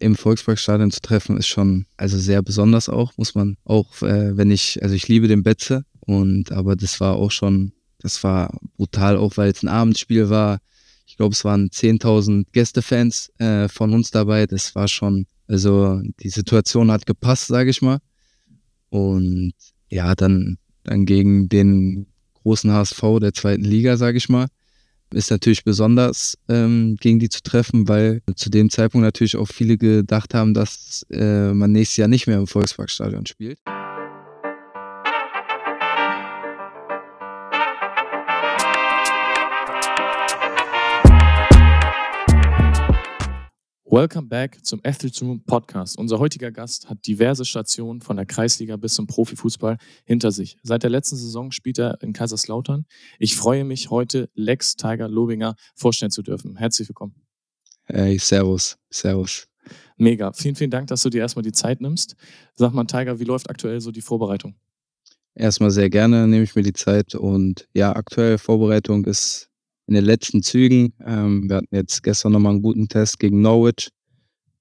im Volksparkstadion zu treffen, ist schon also sehr besonders auch, muss man auch, äh, wenn ich, also ich liebe den Betze und aber das war auch schon, das war brutal auch, weil es ein Abendspiel war. Ich glaube, es waren 10.000 Gästefans äh, von uns dabei. Das war schon, also die Situation hat gepasst, sage ich mal. Und ja, dann, dann gegen den großen HSV der zweiten Liga, sage ich mal, ist natürlich besonders, ähm, gegen die zu treffen, weil zu dem Zeitpunkt natürlich auch viele gedacht haben, dass äh, man nächstes Jahr nicht mehr im Volksparkstadion spielt. Welcome back zum FC2 Podcast. Unser heutiger Gast hat diverse Stationen von der Kreisliga bis zum Profifußball hinter sich. Seit der letzten Saison spielt er in Kaiserslautern. Ich freue mich heute Lex Tiger Lobinger vorstellen zu dürfen. Herzlich willkommen. Hey, servus, servus. Mega. Vielen, vielen Dank, dass du dir erstmal die Zeit nimmst. Sag mal, Tiger, wie läuft aktuell so die Vorbereitung? Erstmal sehr gerne nehme ich mir die Zeit und ja, aktuelle Vorbereitung ist in den letzten Zügen. Ähm, wir hatten jetzt gestern nochmal einen guten Test gegen Norwich.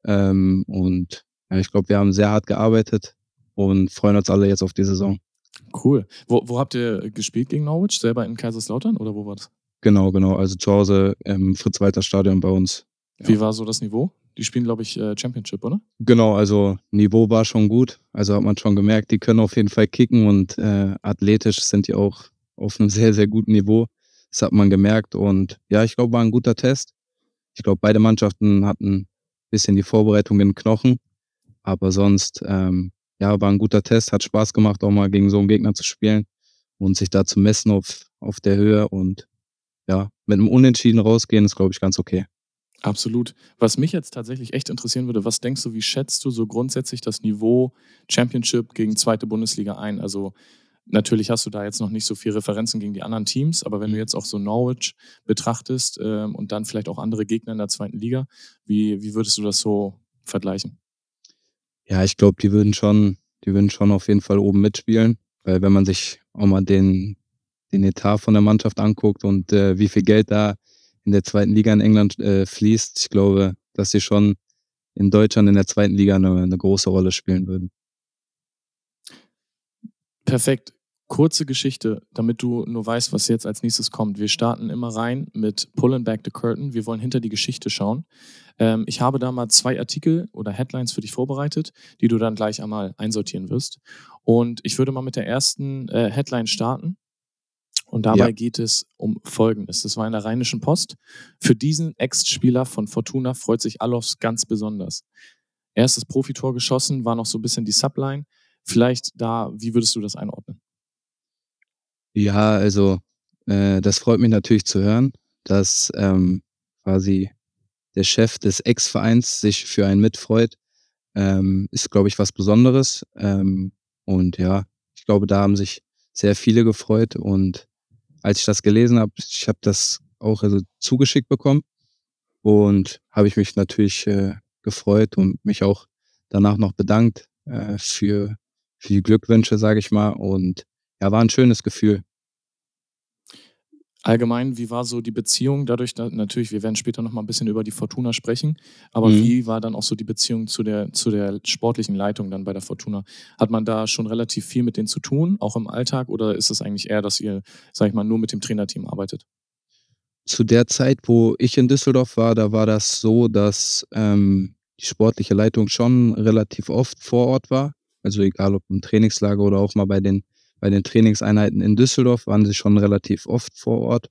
Ähm, und ja, ich glaube, wir haben sehr hart gearbeitet und freuen uns alle jetzt auf die Saison. Cool. Wo, wo habt ihr gespielt gegen Norwich? Selber in Kaiserslautern oder wo war das? Genau, genau. Also zu Hause im Fritz-Walter-Stadion bei uns. Ja. Wie war so das Niveau? Die spielen, glaube ich, äh, Championship, oder? Genau, also Niveau war schon gut. Also hat man schon gemerkt, die können auf jeden Fall kicken und äh, athletisch sind die auch auf einem sehr, sehr guten Niveau. Das hat man gemerkt. Und ja, ich glaube, war ein guter Test. Ich glaube, beide Mannschaften hatten ein bisschen die Vorbereitung in den Knochen. Aber sonst, ähm, ja, war ein guter Test. Hat Spaß gemacht, auch mal gegen so einen Gegner zu spielen und sich da zu messen auf, auf der Höhe. Und ja, mit einem Unentschieden rausgehen ist, glaube ich, ganz okay. Absolut. Was mich jetzt tatsächlich echt interessieren würde, was denkst du, wie schätzt du so grundsätzlich das Niveau Championship gegen zweite Bundesliga ein? Also Natürlich hast du da jetzt noch nicht so viele Referenzen gegen die anderen Teams, aber wenn du mhm. jetzt auch so Norwich betrachtest ähm, und dann vielleicht auch andere Gegner in der zweiten Liga, wie, wie würdest du das so vergleichen? Ja, ich glaube, die würden schon, die würden schon auf jeden Fall oben mitspielen, weil wenn man sich auch mal den, den Etat von der Mannschaft anguckt und äh, wie viel Geld da in der zweiten Liga in England äh, fließt, ich glaube, dass sie schon in Deutschland in der zweiten Liga eine, eine große Rolle spielen würden. Perfekt kurze Geschichte, damit du nur weißt, was jetzt als nächstes kommt. Wir starten immer rein mit Pulling Back the Curtain. Wir wollen hinter die Geschichte schauen. Ähm, ich habe da mal zwei Artikel oder Headlines für dich vorbereitet, die du dann gleich einmal einsortieren wirst. Und ich würde mal mit der ersten äh, Headline starten. Und dabei ja. geht es um Folgendes. Das war in der Rheinischen Post. Für diesen Ex-Spieler von Fortuna freut sich Alofs ganz besonders. Erstes Profitor geschossen, war noch so ein bisschen die Subline. Vielleicht da, wie würdest du das einordnen? Ja, also äh, das freut mich natürlich zu hören, dass ähm, quasi der Chef des Ex-Vereins sich für einen mitfreut. Ähm, ist, glaube ich, was Besonderes. Ähm, und ja, ich glaube, da haben sich sehr viele gefreut. Und als ich das gelesen habe, ich habe das auch also, zugeschickt bekommen und habe ich mich natürlich äh, gefreut und mich auch danach noch bedankt äh, für, für die Glückwünsche, sage ich mal. Und ja, war ein schönes Gefühl. Allgemein, wie war so die Beziehung dadurch, da, natürlich, wir werden später nochmal ein bisschen über die Fortuna sprechen, aber mhm. wie war dann auch so die Beziehung zu der, zu der sportlichen Leitung dann bei der Fortuna? Hat man da schon relativ viel mit denen zu tun, auch im Alltag, oder ist es eigentlich eher, dass ihr, sag ich mal, nur mit dem Trainerteam arbeitet? Zu der Zeit, wo ich in Düsseldorf war, da war das so, dass ähm, die sportliche Leitung schon relativ oft vor Ort war. Also egal ob im Trainingslager oder auch mal bei den bei den Trainingseinheiten in Düsseldorf waren sie schon relativ oft vor Ort.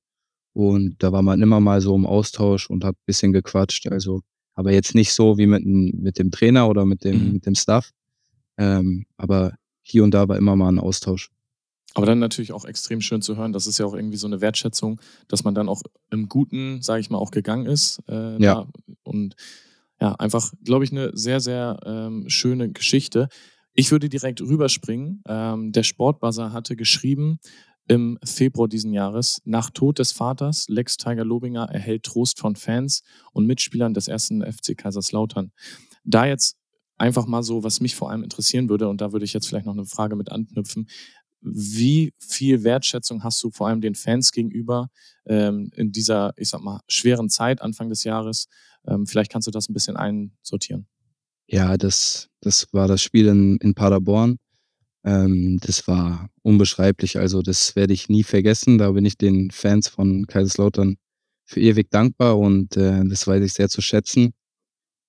Und da war man immer mal so im Austausch und hat ein bisschen gequatscht. Also, aber jetzt nicht so wie mit, mit dem Trainer oder mit dem, mhm. mit dem Staff. Ähm, aber hier und da war immer mal ein Austausch. Aber dann natürlich auch extrem schön zu hören. Das ist ja auch irgendwie so eine Wertschätzung, dass man dann auch im Guten, sage ich mal, auch gegangen ist. Äh, ja. Da. Und ja, einfach, glaube ich, eine sehr, sehr ähm, schöne Geschichte. Ich würde direkt rüberspringen. Ähm, der Sportbuzzer hatte geschrieben, im Februar diesen Jahres. Nach Tod des Vaters, Lex Tiger Lobinger erhält Trost von Fans und Mitspielern des ersten FC Kaiserslautern. Da jetzt einfach mal so, was mich vor allem interessieren würde, und da würde ich jetzt vielleicht noch eine Frage mit anknüpfen. Wie viel Wertschätzung hast du vor allem den Fans gegenüber ähm, in dieser, ich sag mal, schweren Zeit Anfang des Jahres? Ähm, vielleicht kannst du das ein bisschen einsortieren. Ja, das, das war das Spiel in, in Paderborn. Ähm, das war unbeschreiblich. Also, das werde ich nie vergessen. Da bin ich den Fans von Kaiserslautern für ewig dankbar und äh, das weiß ich sehr zu schätzen.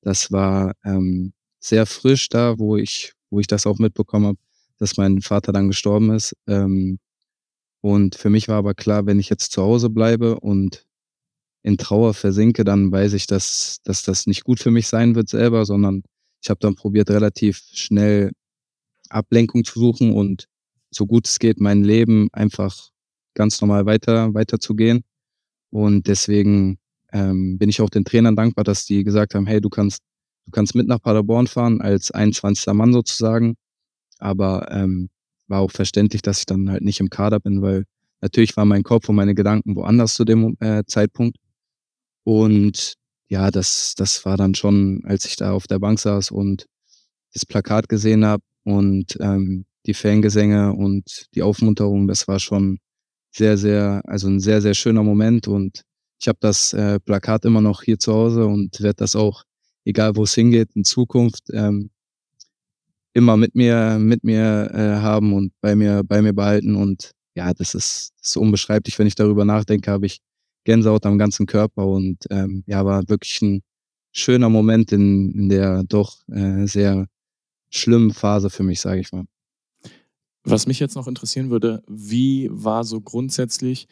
Das war ähm, sehr frisch da, wo ich, wo ich das auch mitbekommen habe, dass mein Vater dann gestorben ist. Ähm, und für mich war aber klar, wenn ich jetzt zu Hause bleibe und in Trauer versinke, dann weiß ich, dass, dass das nicht gut für mich sein wird selber, sondern ich habe dann probiert, relativ schnell Ablenkung zu suchen und so gut es geht, mein Leben einfach ganz normal weiter, weiterzugehen. Und deswegen ähm, bin ich auch den Trainern dankbar, dass die gesagt haben, hey, du kannst, du kannst mit nach Paderborn fahren als 21. Mann sozusagen. Aber ähm, war auch verständlich, dass ich dann halt nicht im Kader bin, weil natürlich war mein Kopf und meine Gedanken woanders zu dem äh, Zeitpunkt. Und ja, das, das war dann schon, als ich da auf der Bank saß und das Plakat gesehen habe und ähm, die Fangesänge und die Aufmunterung, das war schon sehr, sehr, also ein sehr, sehr schöner Moment. Und ich habe das äh, Plakat immer noch hier zu Hause und werde das auch, egal wo es hingeht, in Zukunft ähm, immer mit mir, mit mir äh, haben und bei mir, bei mir behalten. Und ja, das ist, das ist unbeschreiblich, wenn ich darüber nachdenke, habe ich Gänsehaut am ganzen Körper und ähm, ja, war wirklich ein schöner Moment in, in der doch äh, sehr schlimmen Phase für mich, sage ich mal. Was mich jetzt noch interessieren würde, wie war so grundsätzlich,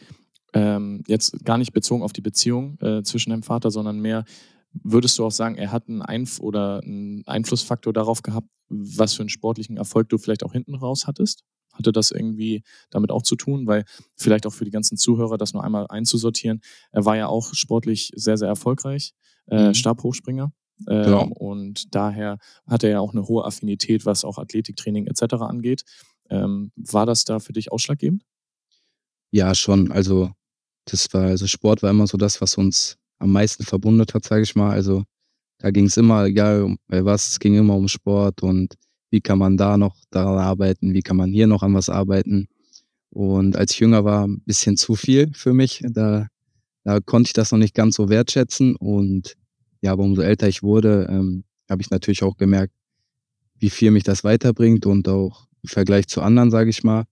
ähm, jetzt gar nicht bezogen auf die Beziehung äh, zwischen deinem Vater, sondern mehr, Würdest du auch sagen, er hat einen, Einf oder einen Einflussfaktor darauf gehabt, was für einen sportlichen Erfolg du vielleicht auch hinten raus hattest? Hatte das irgendwie damit auch zu tun? Weil vielleicht auch für die ganzen Zuhörer das nur einmal einzusortieren. Er war ja auch sportlich sehr, sehr erfolgreich, äh, mhm. Stabhochspringer. Genau. Ähm, genau. Und daher hat er ja auch eine hohe Affinität, was auch Athletiktraining etc. angeht. Ähm, war das da für dich ausschlaggebend? Ja, schon. Also das war, also Sport war immer so das, was uns am meisten verbundet hat, sage ich mal. Also da ging es immer, egal um was, es ging immer um Sport und wie kann man da noch daran arbeiten, wie kann man hier noch an was arbeiten. Und als ich jünger war, ein bisschen zu viel für mich. Da, da konnte ich das noch nicht ganz so wertschätzen. Und ja, aber umso älter ich wurde, ähm, habe ich natürlich auch gemerkt, wie viel mich das weiterbringt und auch im Vergleich zu anderen, sage ich mal,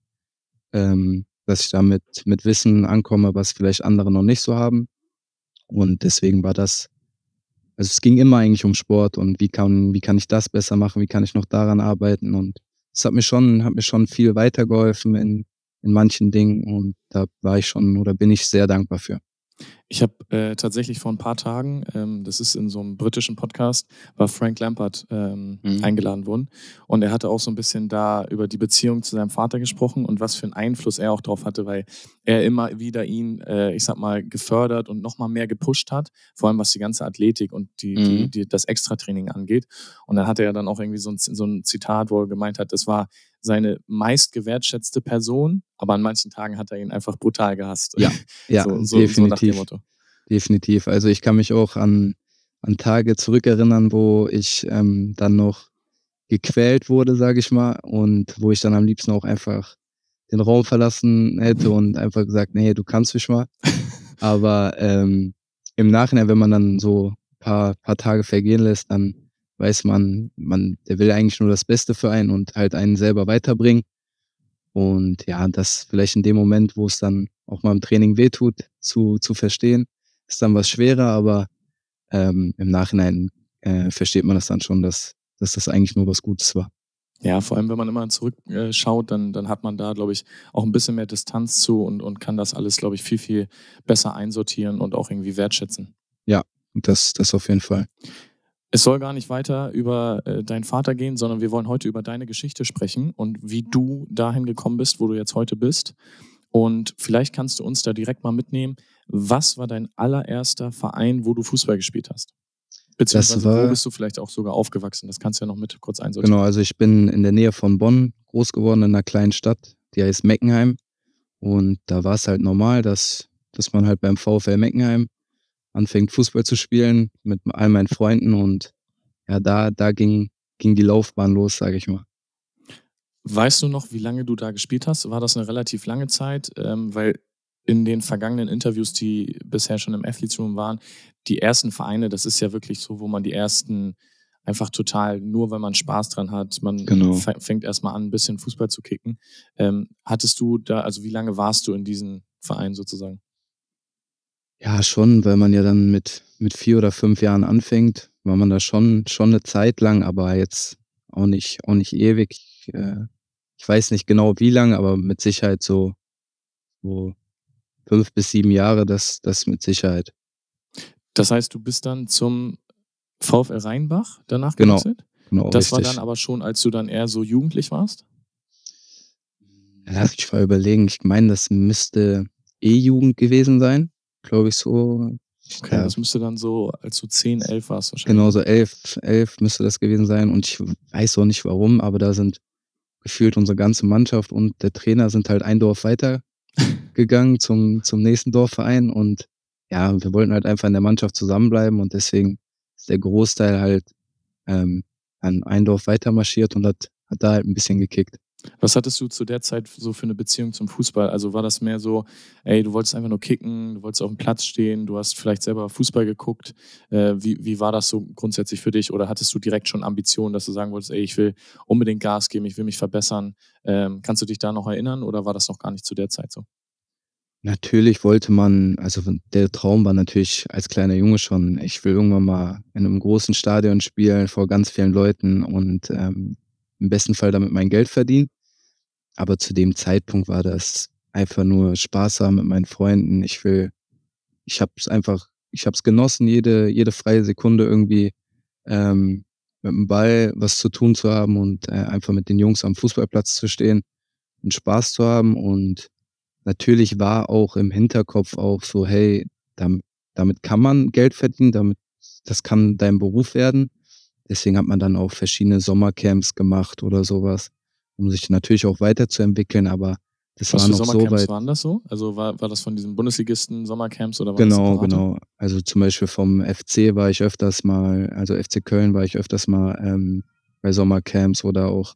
ähm, dass ich damit mit Wissen ankomme, was vielleicht andere noch nicht so haben. Und deswegen war das, also es ging immer eigentlich um Sport und wie kann, wie kann ich das besser machen, wie kann ich noch daran arbeiten. Und es hat mir schon, hat mir schon viel weitergeholfen in, in manchen Dingen und da war ich schon oder bin ich sehr dankbar für. Ich habe äh, tatsächlich vor ein paar Tagen, ähm, das ist in so einem britischen Podcast, war Frank Lampert ähm, mhm. eingeladen worden. Und er hatte auch so ein bisschen da über die Beziehung zu seinem Vater gesprochen und was für einen Einfluss er auch drauf hatte, weil er immer wieder ihn, äh, ich sag mal, gefördert und nochmal mehr gepusht hat, vor allem was die ganze Athletik und die, mhm. die, die, das Extratraining angeht. Und dann hatte er dann auch irgendwie so ein, so ein Zitat, wo er gemeint hat, das war seine meist gewertschätzte Person, aber an manchen Tagen hat er ihn einfach brutal gehasst. Ja, ja so, so, definitiv. So definitiv. Also ich kann mich auch an, an Tage zurückerinnern, wo ich ähm, dann noch gequält wurde, sage ich mal, und wo ich dann am liebsten auch einfach den Raum verlassen hätte und einfach gesagt, nee, du kannst mich mal. Aber ähm, im Nachhinein, wenn man dann so ein paar, paar Tage vergehen lässt, dann weiß man, man, der will eigentlich nur das Beste für einen und halt einen selber weiterbringen. Und ja, das vielleicht in dem Moment, wo es dann auch mal im Training wehtut, zu, zu verstehen ist dann was schwerer, aber ähm, im Nachhinein äh, versteht man das dann schon, dass, dass das eigentlich nur was Gutes war. Ja, vor allem, wenn man immer zurückschaut, äh, dann, dann hat man da, glaube ich, auch ein bisschen mehr Distanz zu und, und kann das alles, glaube ich, viel, viel besser einsortieren und auch irgendwie wertschätzen. Ja, das, das auf jeden Fall. Es soll gar nicht weiter über äh, deinen Vater gehen, sondern wir wollen heute über deine Geschichte sprechen und wie du dahin gekommen bist, wo du jetzt heute bist. Und vielleicht kannst du uns da direkt mal mitnehmen. Was war dein allererster Verein, wo du Fußball gespielt hast? Beziehungsweise war, wo bist du vielleicht auch sogar aufgewachsen? Das kannst du ja noch mit kurz einsortieren. Genau, also ich bin in der Nähe von Bonn groß geworden, in einer kleinen Stadt, die heißt Meckenheim. Und da war es halt normal, dass, dass man halt beim VfL Meckenheim anfängt, Fußball zu spielen mit all meinen Freunden. Und ja, da, da ging, ging die Laufbahn los, sage ich mal. Weißt du noch, wie lange du da gespielt hast? War das eine relativ lange Zeit? Ähm, weil in den vergangenen Interviews, die bisher schon im Athletes Room waren, die ersten Vereine, das ist ja wirklich so, wo man die ersten einfach total, nur weil man Spaß dran hat, man genau. fängt erstmal an, ein bisschen Fußball zu kicken. Ähm, hattest du da, also wie lange warst du in diesem Verein sozusagen? Ja, schon, weil man ja dann mit, mit vier oder fünf Jahren anfängt, war man da schon, schon eine Zeit lang, aber jetzt auch nicht, auch nicht ewig. Ich, äh, ich weiß nicht genau wie lang, aber mit Sicherheit so, wo fünf bis sieben Jahre, das, das mit Sicherheit. Das heißt, du bist dann zum VfL Rheinbach danach genau. gewechselt? Genau, das richtig. war dann aber schon, als du dann eher so jugendlich warst? Lass ich mal überlegen. Ich meine, das müsste E-Jugend eh gewesen sein, glaube ich so. Okay, ja. das müsste dann so, als du 10, 11 warst wahrscheinlich. Genau, so 11, 11 müsste das gewesen sein. Und ich weiß auch nicht warum, aber da sind gefühlt unsere ganze Mannschaft und der Trainer sind halt ein Dorf weiter gegangen zum, zum nächsten Dorfverein und ja, wir wollten halt einfach in der Mannschaft zusammenbleiben und deswegen ist der Großteil halt ähm, an ein Dorf weiter marschiert und hat, hat da halt ein bisschen gekickt. Was hattest du zu der Zeit so für eine Beziehung zum Fußball? Also war das mehr so, ey, du wolltest einfach nur kicken, du wolltest auf dem Platz stehen, du hast vielleicht selber Fußball geguckt. Äh, wie, wie war das so grundsätzlich für dich? Oder hattest du direkt schon Ambitionen, dass du sagen wolltest, ey, ich will unbedingt Gas geben, ich will mich verbessern? Ähm, kannst du dich da noch erinnern oder war das noch gar nicht zu der Zeit so? Natürlich wollte man, also der Traum war natürlich als kleiner Junge schon, ich will irgendwann mal in einem großen Stadion spielen vor ganz vielen Leuten und ähm, im besten Fall damit mein Geld verdienen. Aber zu dem Zeitpunkt war das einfach nur Spaß haben mit meinen Freunden. Ich will, ich habe es einfach, ich habe es genossen, jede, jede freie Sekunde irgendwie ähm, mit dem Ball was zu tun zu haben und äh, einfach mit den Jungs am Fußballplatz zu stehen und Spaß zu haben und natürlich war auch im Hinterkopf auch so, hey, damit, damit kann man Geld verdienen, damit, das kann dein Beruf werden. Deswegen hat man dann auch verschiedene Sommercamps gemacht oder sowas, um sich natürlich auch weiterzuentwickeln, aber das Was war noch so weit. waren das so? Also war, war das von diesen Bundesligisten Sommercamps oder war Genau, das genau. Also zum Beispiel vom FC war ich öfters mal, also FC Köln war ich öfters mal ähm, bei Sommercamps oder auch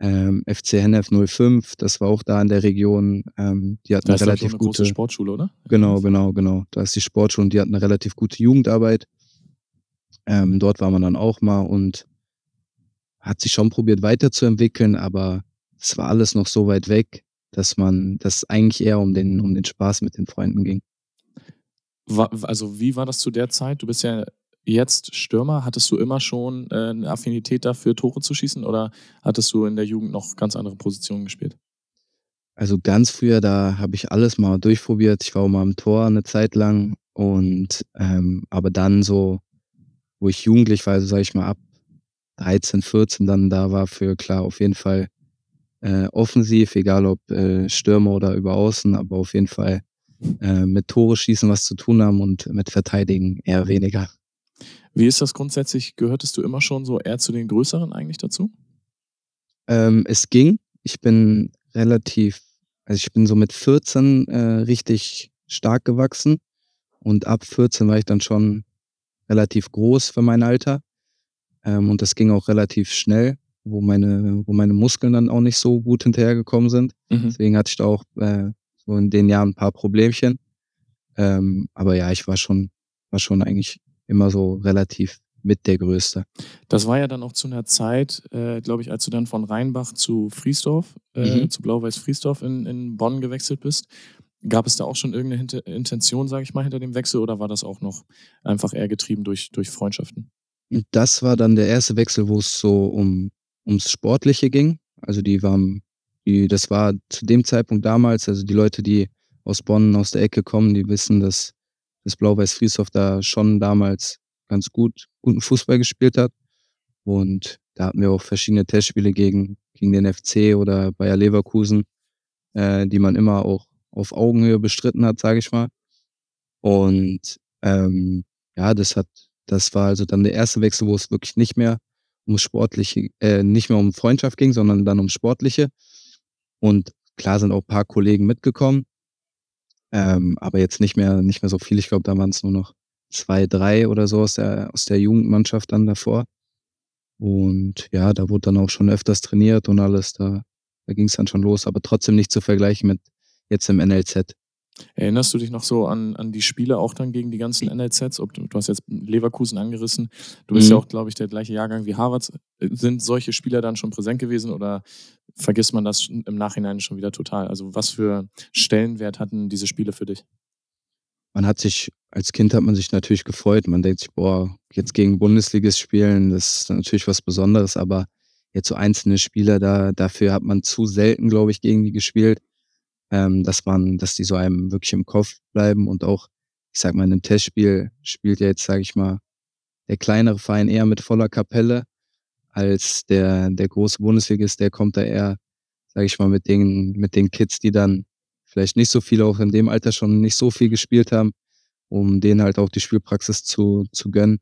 ähm, FC Hennef 05, das war auch da in der Region. Ähm, die hatten das eine relativ eine gute Sportschule, oder? Genau, genau, genau. Da ist die Sportschule und die hatten eine relativ gute Jugendarbeit. Ähm, dort war man dann auch mal und hat sich schon probiert weiterzuentwickeln, aber es war alles noch so weit weg, dass man, dass eigentlich eher um den, um den Spaß mit den Freunden ging. also wie war das zu der Zeit? Du bist ja jetzt Stürmer? Hattest du immer schon äh, eine Affinität dafür, Tore zu schießen oder hattest du in der Jugend noch ganz andere Positionen gespielt? Also ganz früher, da habe ich alles mal durchprobiert. Ich war auch mal am Tor eine Zeit lang und ähm, aber dann so, wo ich jugendlich war, also sage ich mal ab 13, 14, dann da war für klar auf jeden Fall äh, offensiv, egal ob äh, Stürmer oder über Außen, aber auf jeden Fall äh, mit Tore schießen was zu tun haben und mit Verteidigen eher weniger. Wie ist das grundsätzlich? Gehörtest du immer schon so eher zu den Größeren eigentlich dazu? Ähm, es ging. Ich bin relativ, also ich bin so mit 14 äh, richtig stark gewachsen und ab 14 war ich dann schon relativ groß für mein Alter ähm, und das ging auch relativ schnell, wo meine, wo meine Muskeln dann auch nicht so gut hinterhergekommen sind. Mhm. Deswegen hatte ich da auch äh, so in den Jahren ein paar Problemchen. Ähm, aber ja, ich war schon, war schon eigentlich immer so relativ mit der größte. Das war ja dann auch zu einer Zeit, äh, glaube ich, als du dann von Rheinbach zu Friesdorf, äh, mhm. zu Blau-Weiß-Friesdorf in, in Bonn gewechselt bist. Gab es da auch schon irgendeine Hint Intention, sage ich mal, hinter dem Wechsel oder war das auch noch einfach eher getrieben durch, durch Freundschaften? Das war dann der erste Wechsel, wo es so um, ums Sportliche ging. Also die waren, die, das war zu dem Zeitpunkt damals, also die Leute, die aus Bonn, aus der Ecke kommen, die wissen, dass dass Blau-Weiß Frieshoff da schon damals ganz gut guten Fußball gespielt hat. Und da hatten wir auch verschiedene Testspiele gegen, gegen den FC oder Bayer Leverkusen, äh, die man immer auch auf Augenhöhe bestritten hat, sage ich mal. Und ähm, ja, das hat, das war also dann der erste Wechsel, wo es wirklich nicht mehr um sportliche, äh, nicht mehr um Freundschaft ging, sondern dann um sportliche. Und klar sind auch ein paar Kollegen mitgekommen, ähm, aber jetzt nicht mehr, nicht mehr so viel. Ich glaube, da waren es nur noch zwei, drei oder so aus der, aus der Jugendmannschaft dann davor. Und ja, da wurde dann auch schon öfters trainiert und alles. Da, da ging es dann schon los, aber trotzdem nicht zu vergleichen mit jetzt im NLZ. Erinnerst du dich noch so an, an die Spiele auch dann gegen die ganzen NLZs? Ob, du hast jetzt Leverkusen angerissen. Du bist mhm. ja auch, glaube ich, der gleiche Jahrgang wie Harvard. Sind solche Spieler dann schon präsent gewesen oder vergisst man das im Nachhinein schon wieder total? Also was für Stellenwert hatten diese Spiele für dich? Man hat sich, als Kind hat man sich natürlich gefreut. Man denkt sich, boah, jetzt gegen Bundesliga spielen, das ist natürlich was Besonderes, aber jetzt so einzelne Spieler, da, dafür hat man zu selten, glaube ich, gegen die gespielt ähm, dass man, dass die so einem wirklich im Kopf bleiben und auch, ich sag mal, in einem Testspiel spielt ja jetzt, sage ich mal, der kleinere Verein eher mit voller Kapelle als der, der große Bundesligist, der kommt da eher, sage ich mal, mit den, mit den Kids, die dann vielleicht nicht so viel auch in dem Alter schon nicht so viel gespielt haben, um denen halt auch die Spielpraxis zu, zu gönnen.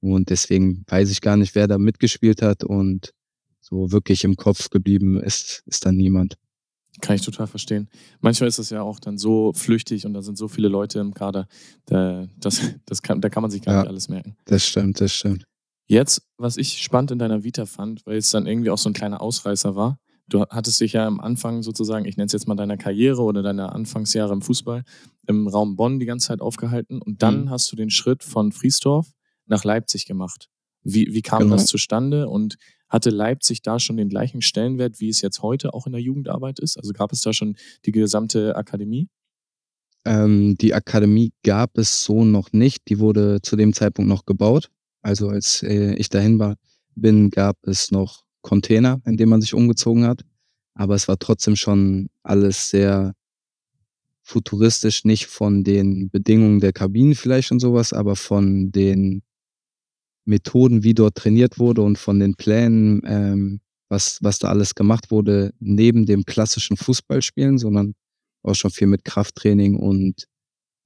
Und deswegen weiß ich gar nicht, wer da mitgespielt hat und so wirklich im Kopf geblieben ist, ist dann niemand. Kann ich total verstehen. Manchmal ist es ja auch dann so flüchtig und da sind so viele Leute im Kader, da, das, das kann, da kann man sich gar ja, nicht alles merken. Das stimmt, das stimmt. Jetzt, was ich spannend in deiner Vita fand, weil es dann irgendwie auch so ein kleiner Ausreißer war, du hattest dich ja am Anfang sozusagen, ich nenne es jetzt mal deiner Karriere oder deiner Anfangsjahre im Fußball, im Raum Bonn die ganze Zeit aufgehalten und dann mhm. hast du den Schritt von Friesdorf nach Leipzig gemacht. Wie, wie kam genau. das zustande und hatte Leipzig da schon den gleichen Stellenwert, wie es jetzt heute auch in der Jugendarbeit ist? Also gab es da schon die gesamte Akademie? Ähm, die Akademie gab es so noch nicht. Die wurde zu dem Zeitpunkt noch gebaut. Also als äh, ich dahin war, bin, gab es noch Container, in denen man sich umgezogen hat. Aber es war trotzdem schon alles sehr futuristisch, nicht von den Bedingungen der Kabinen vielleicht und sowas, aber von den Methoden, wie dort trainiert wurde und von den Plänen, ähm, was, was da alles gemacht wurde, neben dem klassischen Fußballspielen, sondern auch schon viel mit Krafttraining und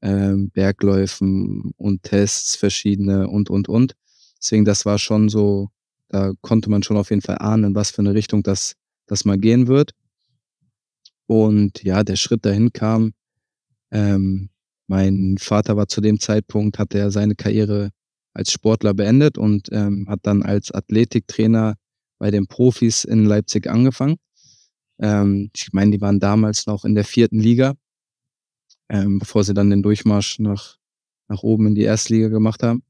ähm, Bergläufen und Tests, verschiedene und, und, und. Deswegen, das war schon so, da konnte man schon auf jeden Fall ahnen, was für eine Richtung das, das mal gehen wird. Und ja, der Schritt dahin kam. Ähm, mein Vater war zu dem Zeitpunkt, hatte er seine Karriere als Sportler beendet und ähm, hat dann als Athletiktrainer bei den Profis in Leipzig angefangen. Ähm, ich meine, die waren damals noch in der vierten Liga, ähm, bevor sie dann den Durchmarsch nach, nach oben in die Erstliga gemacht haben.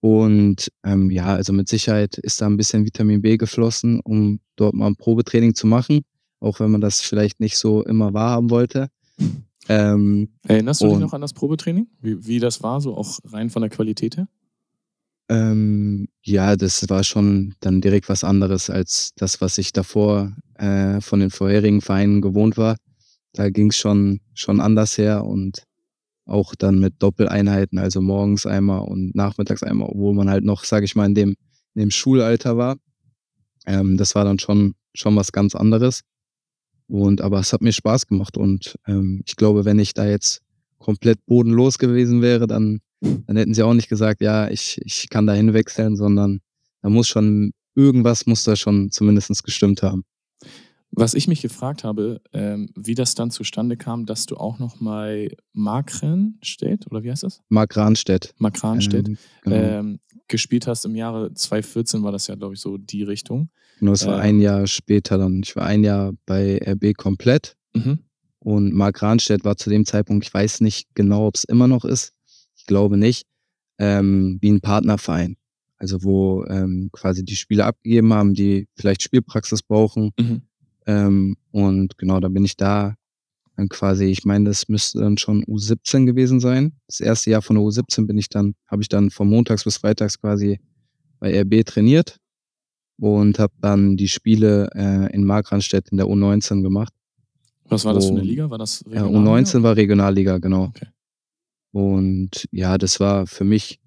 Und ähm, ja, also mit Sicherheit ist da ein bisschen Vitamin B geflossen, um dort mal ein Probetraining zu machen, auch wenn man das vielleicht nicht so immer wahrhaben wollte. Ähm, Erinnerst du dich noch an das Probetraining? Wie, wie das war, so auch rein von der Qualität her? Ähm, ja, das war schon dann direkt was anderes als das, was ich davor äh, von den vorherigen Vereinen gewohnt war. Da ging es schon, schon anders her und auch dann mit Doppeleinheiten, also morgens einmal und nachmittags einmal, obwohl man halt noch, sage ich mal, in dem, in dem Schulalter war. Ähm, das war dann schon, schon was ganz anderes. Und aber es hat mir Spaß gemacht und ähm, ich glaube, wenn ich da jetzt komplett bodenlos gewesen wäre, dann dann hätten sie auch nicht gesagt, ja, ich, ich kann da hinwechseln, sondern da muss schon, irgendwas muss da schon zumindest gestimmt haben. Was ich mich gefragt habe, ähm, wie das dann zustande kam, dass du auch noch mal Markranstedt, oder wie heißt das? Markranstedt. Markranstedt ähm, genau. ähm, gespielt hast im Jahre 2014 war das ja, glaube ich, so die Richtung. Nur genau, es war ähm. ein Jahr später dann. Ich war ein Jahr bei RB komplett mhm. und Markranstedt war zu dem Zeitpunkt, ich weiß nicht genau, ob es immer noch ist, glaube nicht, ähm, wie ein Partnerverein. Also wo ähm, quasi die Spieler abgegeben haben, die vielleicht Spielpraxis brauchen. Mhm. Ähm, und genau, da bin ich da dann quasi, ich meine, das müsste dann schon U17 gewesen sein. Das erste Jahr von der U17 bin ich dann, habe ich dann von montags bis freitags quasi bei RB trainiert und habe dann die Spiele äh, in Markranstädt in der U19 gemacht. Was war das für eine Liga? War das Regionalliga? Äh, U19 war Regionalliga, genau. Okay. Und ja, das war für mich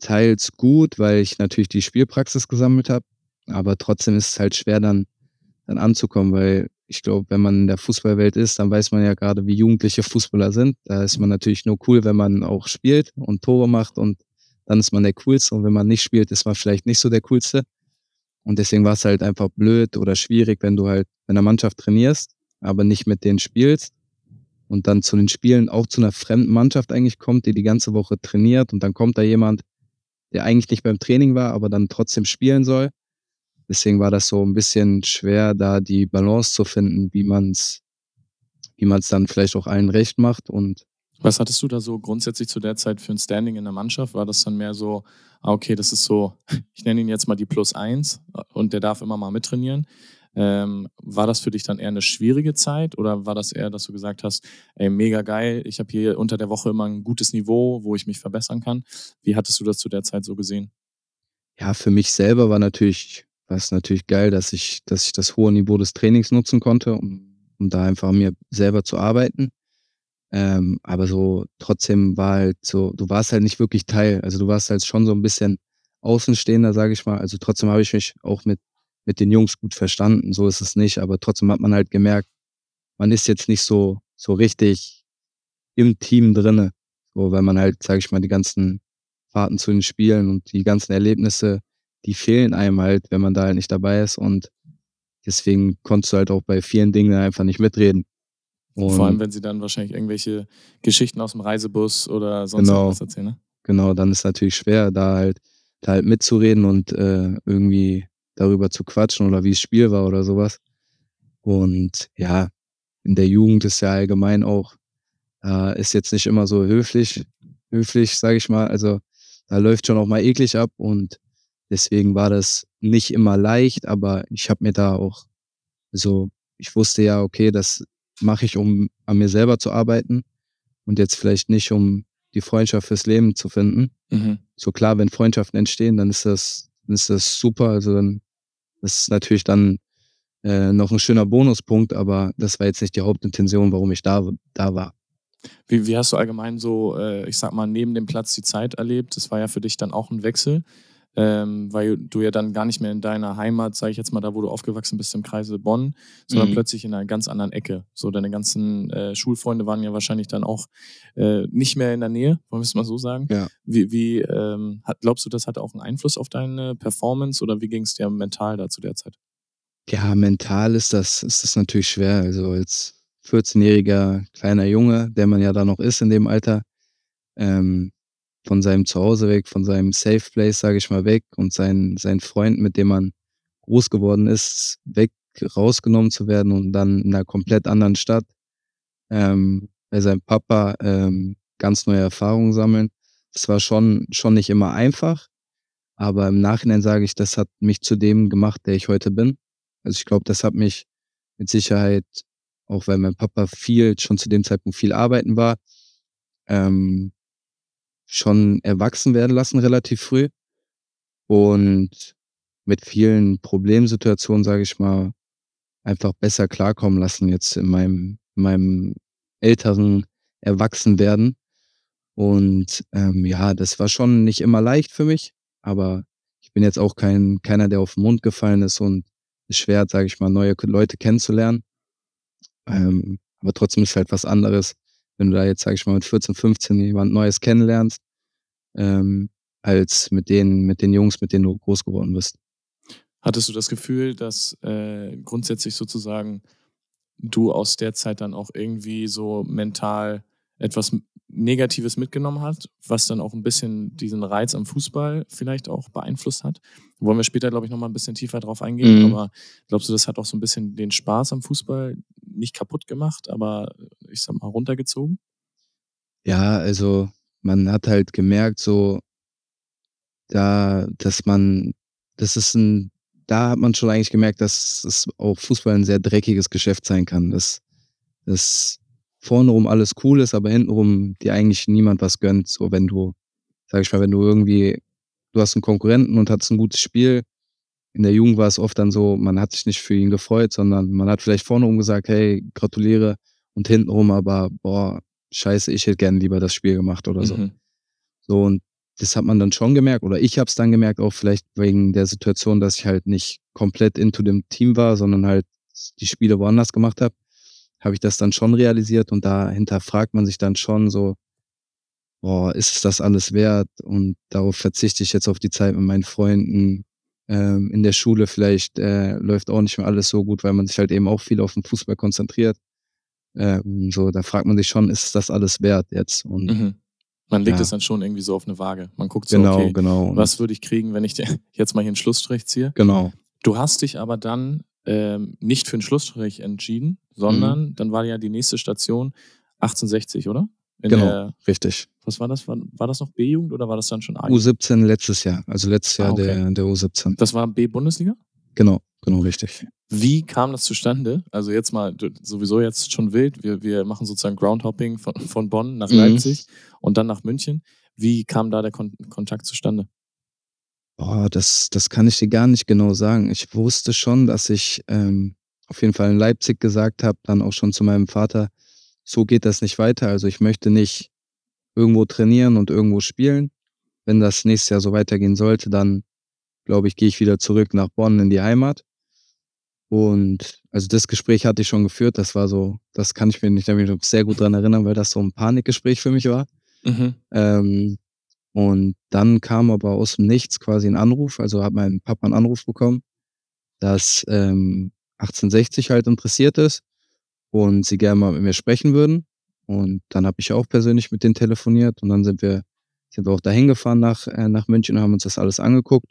teils gut, weil ich natürlich die Spielpraxis gesammelt habe, aber trotzdem ist es halt schwer dann, dann anzukommen, weil ich glaube, wenn man in der Fußballwelt ist, dann weiß man ja gerade, wie jugendliche Fußballer sind. Da ist man natürlich nur cool, wenn man auch spielt und Tore macht und dann ist man der Coolste. Und wenn man nicht spielt, ist man vielleicht nicht so der Coolste. Und deswegen war es halt einfach blöd oder schwierig, wenn du halt in der Mannschaft trainierst, aber nicht mit denen spielst und dann zu den Spielen auch zu einer fremden Mannschaft eigentlich kommt, die die ganze Woche trainiert und dann kommt da jemand, der eigentlich nicht beim Training war, aber dann trotzdem spielen soll. Deswegen war das so ein bisschen schwer, da die Balance zu finden, wie man es wie man dann vielleicht auch allen recht macht und was hattest du da so grundsätzlich zu der Zeit für ein Standing in der Mannschaft? War das dann mehr so, ah, okay, das ist so, ich nenne ihn jetzt mal die Plus 1 und der darf immer mal mittrainieren? Ähm, war das für dich dann eher eine schwierige Zeit oder war das eher, dass du gesagt hast, ey, mega geil, ich habe hier unter der Woche immer ein gutes Niveau, wo ich mich verbessern kann? Wie hattest du das zu der Zeit so gesehen? Ja, für mich selber war natürlich, war es natürlich geil, dass ich, dass ich das hohe Niveau des Trainings nutzen konnte, um, um da einfach mir selber zu arbeiten. Ähm, aber so trotzdem war halt so, du warst halt nicht wirklich Teil. Also du warst halt schon so ein bisschen Außenstehender, sage ich mal. Also trotzdem habe ich mich auch mit mit den Jungs gut verstanden, so ist es nicht, aber trotzdem hat man halt gemerkt, man ist jetzt nicht so, so richtig im Team drinne, so, weil man halt, sage ich mal, die ganzen Fahrten zu den Spielen und die ganzen Erlebnisse, die fehlen einem halt, wenn man da halt nicht dabei ist und deswegen konntest du halt auch bei vielen Dingen einfach nicht mitreden. Und Vor allem, wenn sie dann wahrscheinlich irgendwelche Geschichten aus dem Reisebus oder sonst genau, was erzählen. Ne? Genau, dann ist es natürlich schwer, da halt, da halt mitzureden und äh, irgendwie darüber zu quatschen oder wie das Spiel war oder sowas. Und ja, in der Jugend ist ja allgemein auch, äh, ist jetzt nicht immer so höflich, höflich, sage ich mal. Also da läuft schon auch mal eklig ab und deswegen war das nicht immer leicht, aber ich habe mir da auch so, ich wusste ja, okay, das mache ich, um an mir selber zu arbeiten und jetzt vielleicht nicht, um die Freundschaft fürs Leben zu finden. Mhm. So klar, wenn Freundschaften entstehen, dann ist das, dann ist das super. Also dann das ist natürlich dann äh, noch ein schöner Bonuspunkt, aber das war jetzt nicht die Hauptintention, warum ich da, da war. Wie, wie hast du allgemein so, äh, ich sag mal, neben dem Platz die Zeit erlebt? Das war ja für dich dann auch ein Wechsel ähm, weil du ja dann gar nicht mehr in deiner Heimat, sage ich jetzt mal, da wo du aufgewachsen bist im Kreise Bonn, sondern mhm. plötzlich in einer ganz anderen Ecke. So deine ganzen äh, Schulfreunde waren ja wahrscheinlich dann auch äh, nicht mehr in der Nähe, wollen wir es mal so sagen. Ja. Wie, wie ähm, hat, glaubst du, das hatte auch einen Einfluss auf deine Performance oder wie ging es dir mental da zu der Zeit? Ja, mental ist das ist das natürlich schwer. Also als 14-jähriger kleiner Junge, der man ja da noch ist in dem Alter. Ähm, von seinem Zuhause weg, von seinem Safe Place, sage ich mal, weg und sein, sein Freund, mit dem man groß geworden ist, weg rausgenommen zu werden und dann in einer komplett anderen Stadt ähm, bei seinem Papa ähm, ganz neue Erfahrungen sammeln. Das war schon, schon nicht immer einfach, aber im Nachhinein sage ich, das hat mich zu dem gemacht, der ich heute bin. Also ich glaube, das hat mich mit Sicherheit, auch weil mein Papa viel, schon zu dem Zeitpunkt viel arbeiten war, ähm, schon erwachsen werden lassen, relativ früh. Und mit vielen Problemsituationen, sage ich mal, einfach besser klarkommen lassen jetzt in meinem, in meinem älteren Erwachsenwerden. Und ähm, ja, das war schon nicht immer leicht für mich, aber ich bin jetzt auch kein, keiner, der auf den Mund gefallen ist und es schwer, sage ich mal, neue Leute kennenzulernen. Ähm, aber trotzdem ist halt was anderes, wenn du da jetzt, sag ich mal, mit 14, 15 jemand Neues kennenlernst, ähm, als mit den, mit den Jungs, mit denen du groß geworden bist. Hattest du das Gefühl, dass äh, grundsätzlich sozusagen du aus der Zeit dann auch irgendwie so mental etwas Negatives mitgenommen hat, was dann auch ein bisschen diesen Reiz am Fußball vielleicht auch beeinflusst hat. Wollen wir später, glaube ich, nochmal ein bisschen tiefer drauf eingehen, mhm. aber glaubst du, das hat auch so ein bisschen den Spaß am Fußball nicht kaputt gemacht, aber ich sag mal runtergezogen? Ja, also man hat halt gemerkt, so da, dass man, das ist ein, da hat man schon eigentlich gemerkt, dass es auch Fußball ein sehr dreckiges Geschäft sein kann. Das, das vorne rum alles cool ist, aber hintenrum dir eigentlich niemand was gönnt. So, wenn du, sag ich mal, wenn du irgendwie, du hast einen Konkurrenten und hast ein gutes Spiel. In der Jugend war es oft dann so, man hat sich nicht für ihn gefreut, sondern man hat vielleicht vorne rum gesagt, hey, gratuliere und hintenrum, aber, boah, scheiße, ich hätte gerne lieber das Spiel gemacht oder so. Mhm. So, und das hat man dann schon gemerkt, oder ich habe es dann gemerkt, auch vielleicht wegen der Situation, dass ich halt nicht komplett into dem Team war, sondern halt die Spiele woanders gemacht habe habe ich das dann schon realisiert und da hinterfragt man sich dann schon so, boah, ist das alles wert? Und darauf verzichte ich jetzt auf die Zeit mit meinen Freunden. Ähm, in der Schule vielleicht äh, läuft auch nicht mehr alles so gut, weil man sich halt eben auch viel auf den Fußball konzentriert. Ähm, so, da fragt man sich schon, ist das alles wert jetzt? Und mhm. Man legt ja. es dann schon irgendwie so auf eine Waage. Man guckt so, genau, okay, genau. was würde ich kriegen, wenn ich jetzt mal hier einen Schlussstrich ziehe? Genau. Du hast dich aber dann ähm, nicht für einen Schlussstrich entschieden, sondern mhm. dann war ja die nächste Station 1860, oder? In genau, der, richtig. Was war das? War, war das noch B-Jugend oder war das dann schon A? U17 letztes Jahr, also letztes Jahr ah, okay. der, der U17. Das war B-Bundesliga? Genau, genau, richtig. Wie kam das zustande? Also jetzt mal, sowieso jetzt schon wild, wir, wir machen sozusagen Groundhopping von, von Bonn nach mhm. Leipzig und dann nach München. Wie kam da der Kon Kontakt zustande? Oh, das, das kann ich dir gar nicht genau sagen. Ich wusste schon, dass ich ähm, auf jeden Fall in Leipzig gesagt habe, dann auch schon zu meinem Vater, so geht das nicht weiter. Also ich möchte nicht irgendwo trainieren und irgendwo spielen. Wenn das nächstes Jahr so weitergehen sollte, dann glaube ich, gehe ich wieder zurück nach Bonn in die Heimat. Und also das Gespräch hatte ich schon geführt. Das war so, das kann ich mir nicht sehr gut daran erinnern, weil das so ein Panikgespräch für mich war. Mhm. Ähm, und dann kam aber aus dem Nichts quasi ein Anruf, also hat mein Papa einen Anruf bekommen, dass ähm, 1860 halt interessiert ist und sie gerne mal mit mir sprechen würden. Und dann habe ich auch persönlich mit denen telefoniert und dann sind wir, sind wir auch dahin gefahren nach, äh, nach München und haben uns das alles angeguckt.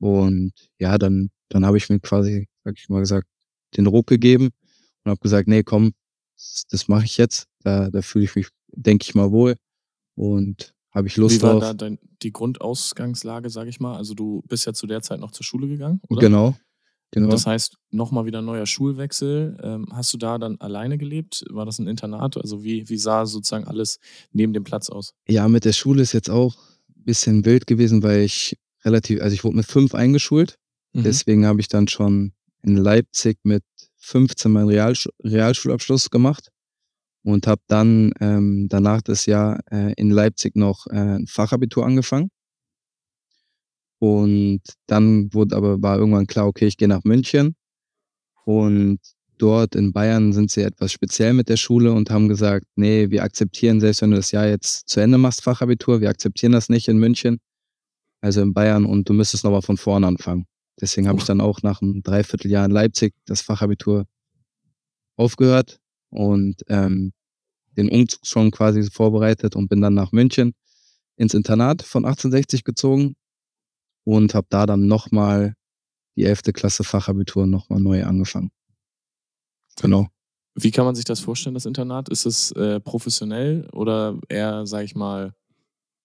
Und ja, dann, dann habe ich mir quasi, sag ich mal gesagt, den Ruck gegeben und habe gesagt, nee, komm, das, das mache ich jetzt. Da, da fühle ich mich, denke ich mal, wohl. Und habe ich Lust Wie war drauf. da dein, die Grundausgangslage, sage ich mal? Also du bist ja zu der Zeit noch zur Schule gegangen, oder? Genau. genau. Das heißt, nochmal wieder neuer Schulwechsel. Ähm, hast du da dann alleine gelebt? War das ein Internat? Also wie, wie sah sozusagen alles neben dem Platz aus? Ja, mit der Schule ist jetzt auch ein bisschen wild gewesen, weil ich relativ, also ich wurde mit fünf eingeschult. Mhm. Deswegen habe ich dann schon in Leipzig mit 15 meinen Realsch Realschulabschluss gemacht und habe dann ähm, danach das Jahr äh, in Leipzig noch äh, ein Fachabitur angefangen. Und dann wurde aber war irgendwann klar, okay, ich gehe nach München. Und dort in Bayern sind sie etwas speziell mit der Schule und haben gesagt, nee, wir akzeptieren, selbst wenn du das Jahr jetzt zu Ende machst, Fachabitur, wir akzeptieren das nicht in München, also in Bayern und du müsstest nochmal von vorne anfangen. Deswegen habe ich oh. dann auch nach einem Dreivierteljahr in Leipzig das Fachabitur aufgehört und ähm, den Umzug schon quasi vorbereitet und bin dann nach München ins Internat von 1860 gezogen und habe da dann nochmal die 11. Klasse Fachabitur nochmal neu angefangen. Genau. Wie kann man sich das vorstellen, das Internat? Ist es äh, professionell oder eher, sag ich mal,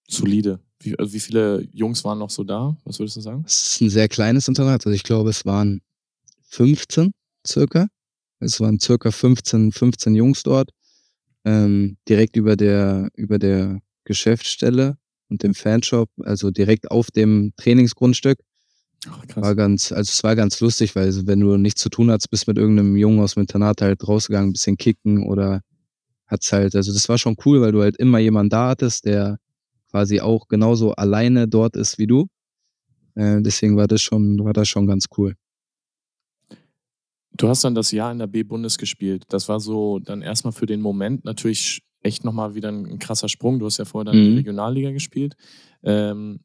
solide? Wie, also wie viele Jungs waren noch so da? Was würdest du sagen? Es ist ein sehr kleines Internat. Also ich glaube, es waren 15 circa. Es waren circa 15, 15 Jungs dort, ähm, direkt über der, über der Geschäftsstelle und dem Fanshop, also direkt auf dem Trainingsgrundstück. Ach, war ganz, also es war ganz lustig, weil also wenn du nichts zu tun hast, bist mit irgendeinem Jungen aus dem Internat halt rausgegangen, ein bisschen kicken oder hat's halt, also das war schon cool, weil du halt immer jemanden da hattest, der quasi auch genauso alleine dort ist wie du. Äh, deswegen war das schon, war das schon ganz cool. Du hast dann das Jahr in der B-Bundes gespielt. Das war so dann erstmal für den Moment natürlich echt nochmal wieder ein, krasser Sprung. Du hast ja vorher dann mhm. die Regionalliga gespielt. Ähm,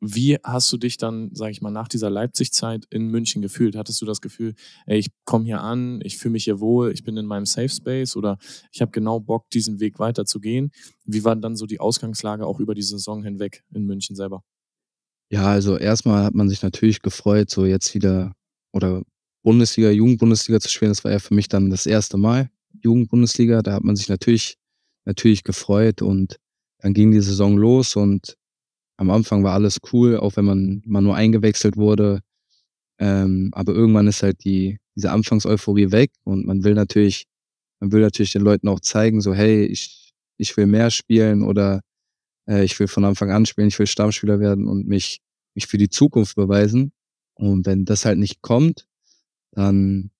wie hast du dich dann, sag ich mal, nach dieser Leipzig-Zeit in München gefühlt? Hattest du das Gefühl, ey, ich komme hier an, ich fühle mich hier wohl, ich bin in meinem Safe Space oder ich habe genau Bock, diesen Weg weiterzugehen? Wie war dann so die Ausgangslage auch über die Saison hinweg in München selber? Ja, also erstmal hat man sich natürlich gefreut, so jetzt wieder oder Bundesliga, Jugendbundesliga zu spielen. Das war ja für mich dann das erste Mal Jugendbundesliga. Da hat man sich natürlich, natürlich gefreut und dann ging die Saison los und am Anfang war alles cool, auch wenn man mal nur eingewechselt wurde. Ähm, aber irgendwann ist halt die, diese Anfangseuphorie weg und man will natürlich, man will natürlich den Leuten auch zeigen, so, hey, ich, ich will mehr spielen oder äh, ich will von Anfang an spielen, ich will Stammspieler werden und mich, mich für die Zukunft beweisen. Und wenn das halt nicht kommt, dann,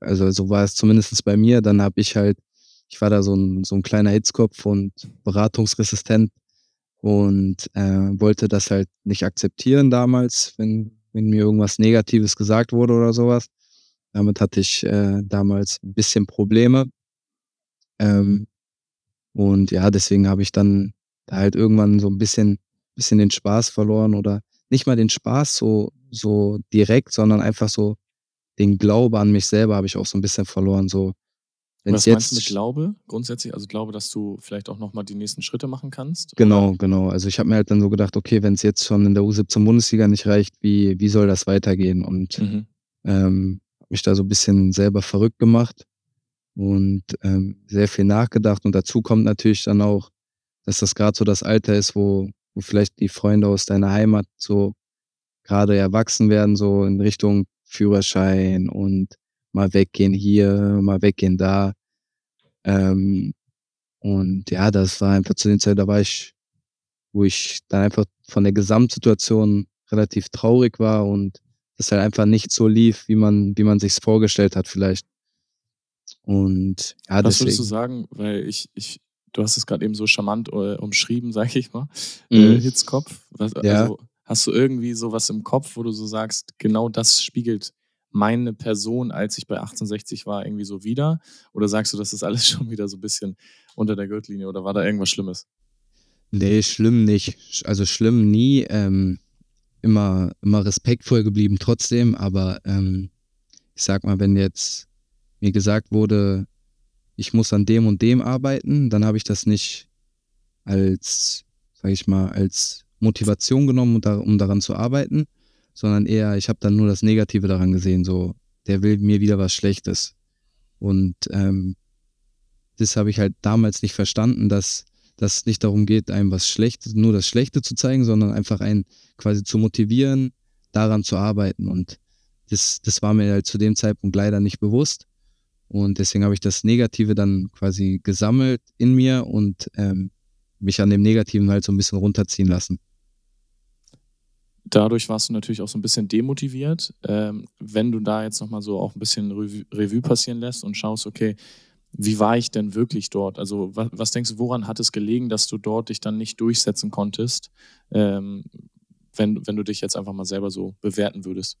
also so war es zumindest bei mir. Dann habe ich halt, ich war da so ein, so ein kleiner Hitzkopf und beratungsresistent und äh, wollte das halt nicht akzeptieren damals, wenn, wenn mir irgendwas Negatives gesagt wurde oder sowas. Damit hatte ich äh, damals ein bisschen Probleme. Ähm, und ja, deswegen habe ich dann da halt irgendwann so ein bisschen, bisschen den Spaß verloren oder nicht mal den Spaß so, so direkt, sondern einfach so den Glaube an mich selber habe ich auch so ein bisschen verloren. So, wenn Was jetzt meinst du mit Glaube grundsätzlich? Also Glaube, dass du vielleicht auch nochmal die nächsten Schritte machen kannst? Genau, oder? genau. Also ich habe mir halt dann so gedacht, okay, wenn es jetzt schon in der U17 Bundesliga nicht reicht, wie, wie soll das weitergehen? Und mhm. ähm, mich da so ein bisschen selber verrückt gemacht und ähm, sehr viel nachgedacht. Und dazu kommt natürlich dann auch, dass das gerade so das Alter ist, wo, wo vielleicht die Freunde aus deiner Heimat so gerade erwachsen werden, so in Richtung Führerschein und mal weggehen hier, mal weggehen da. Ähm, und ja, das war einfach zu den Zeit, da war ich, wo ich dann einfach von der Gesamtsituation relativ traurig war und das halt einfach nicht so lief, wie man, wie man sich's vorgestellt hat vielleicht. Und ja, das. Was deswegen. würdest du sagen, weil ich, ich, du hast es gerade eben so charmant äh, umschrieben, sag ich mal, äh, mhm. äh, Hitzkopf. Was, ja. Also, Hast du irgendwie sowas im Kopf, wo du so sagst, genau das spiegelt meine Person, als ich bei 1860 war, irgendwie so wieder? Oder sagst du, das ist alles schon wieder so ein bisschen unter der Gürtellinie oder war da irgendwas Schlimmes? Nee, schlimm nicht. Also schlimm nie. Ähm, immer, immer respektvoll geblieben trotzdem, aber ähm, ich sag mal, wenn jetzt mir gesagt wurde, ich muss an dem und dem arbeiten, dann habe ich das nicht als, sag ich mal, als Motivation genommen, um, daran zu arbeiten, sondern eher, ich habe dann nur das Negative daran gesehen, so, der will mir wieder was Schlechtes. Und ähm, das habe ich halt damals nicht verstanden, dass dass es nicht darum geht, einem was Schlechtes, nur das Schlechte zu zeigen, sondern einfach einen quasi zu motivieren, daran zu arbeiten. Und das, das war mir halt zu dem Zeitpunkt leider nicht bewusst. Und deswegen habe ich das Negative dann quasi gesammelt in mir und ähm, mich an dem Negativen halt so ein bisschen runterziehen lassen dadurch warst du natürlich auch so ein bisschen demotiviert. Ähm, wenn du da jetzt nochmal so auch ein bisschen Revue passieren lässt und schaust, okay, wie war ich denn wirklich dort? Also was, was, denkst du, woran hat es gelegen, dass du dort dich dann nicht durchsetzen konntest, ähm, wenn, wenn du dich jetzt einfach mal selber so bewerten würdest?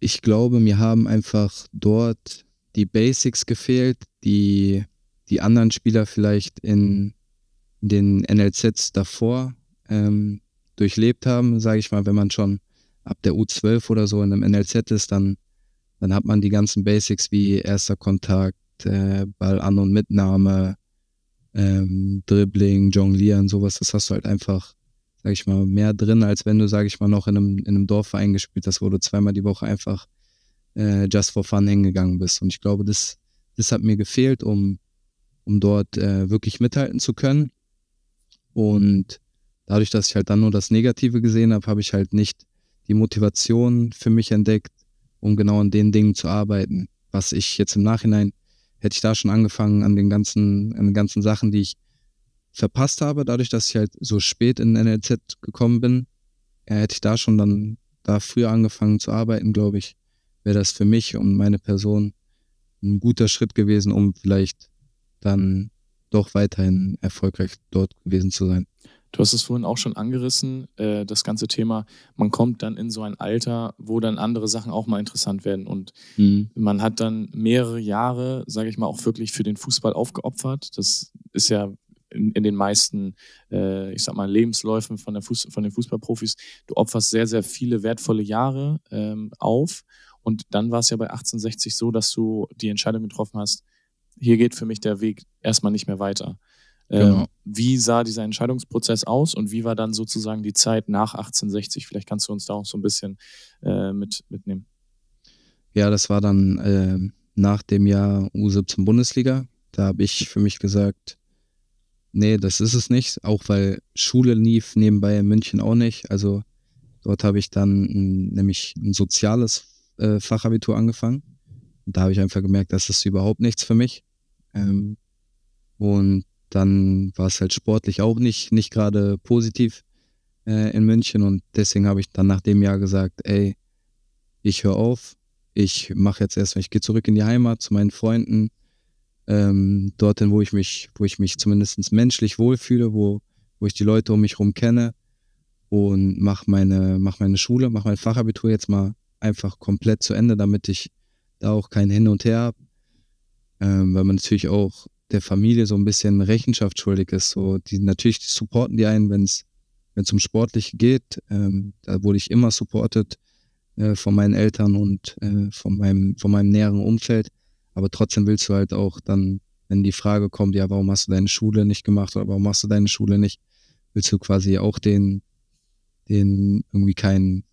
Ich glaube, mir haben einfach dort die Basics gefehlt, die die anderen Spieler vielleicht in den NLZs davor ähm, durchlebt haben, sage ich mal, wenn man schon ab der U12 oder so in einem NLZ ist, dann, dann hat man die ganzen Basics wie erster Kontakt, äh, Ball an und Mitnahme, ähm, Dribbling, Jonglieren, sowas, das hast du halt einfach, sag ich mal, mehr drin, als wenn du, sag ich mal, noch in einem, in einem Dorfverein gespielt hast, wo du zweimal die Woche einfach äh, just for fun hingegangen bist. Und ich glaube, das, das hat mir gefehlt, um, um dort äh, wirklich mithalten zu können. Und dadurch, dass ich halt dann nur das Negative gesehen habe, habe ich halt nicht die Motivation für mich entdeckt, um genau an den Dingen zu arbeiten, was ich jetzt im Nachhinein hätte ich da schon angefangen an den ganzen an den ganzen Sachen, die ich verpasst habe, dadurch, dass ich halt so spät in NLZ gekommen bin, hätte ich da schon dann da früher angefangen zu arbeiten, glaube ich, wäre das für mich und meine Person ein guter Schritt gewesen, um vielleicht dann doch weiterhin erfolgreich dort gewesen zu sein. Du hast es vorhin auch schon angerissen, äh, das ganze Thema, man kommt dann in so ein Alter, wo dann andere Sachen auch mal interessant werden. Und mhm. man hat dann mehrere Jahre, sage ich mal, auch wirklich für den Fußball aufgeopfert. Das ist ja in, in den meisten, äh, ich sag mal, Lebensläufen von, der Fuß, von den Fußballprofis. Du opferst sehr, sehr viele wertvolle Jahre ähm, auf. Und dann war es ja bei 1860 so, dass du die Entscheidung getroffen hast, hier geht für mich der Weg erstmal nicht mehr weiter. Genau. Ähm, wie sah dieser Entscheidungsprozess aus und wie war dann sozusagen die Zeit nach 1860? Vielleicht kannst du uns da auch so ein bisschen äh, mit, mitnehmen. Ja, das war dann äh, nach dem Jahr U17 Bundesliga. Da habe ich für mich gesagt, nee, das ist es nicht. Auch weil Schule lief nebenbei in München auch nicht. Also dort habe ich dann ein, nämlich ein soziales äh, Fachabitur angefangen. Und da habe ich einfach gemerkt, das ist überhaupt nichts für mich. Ähm, und dann war es halt sportlich auch nicht, nicht gerade positiv äh, in München und deswegen habe ich dann nach dem Jahr gesagt, ey, ich höre auf, ich mache jetzt erstmal, ich gehe zurück in die Heimat zu meinen Freunden, ähm, dorthin, wo ich mich, wo ich mich zumindest menschlich wohlfühle, wo, wo ich die Leute um mich herum kenne und mache meine, mach meine Schule, mache mein Fachabitur jetzt mal einfach komplett zu Ende, damit ich da auch kein Hin und Her habe. Ähm, weil man natürlich auch der Familie so ein bisschen Rechenschaft schuldig ist. So, die natürlich die supporten die einen, wenn es wenn um Sportliche geht. Ähm, da wurde ich immer supportet äh, von meinen Eltern und äh, von meinem von meinem näheren Umfeld. Aber trotzdem willst du halt auch dann, wenn die Frage kommt, ja, warum hast du deine Schule nicht gemacht oder warum machst du deine Schule nicht, willst du quasi auch den den irgendwie keinen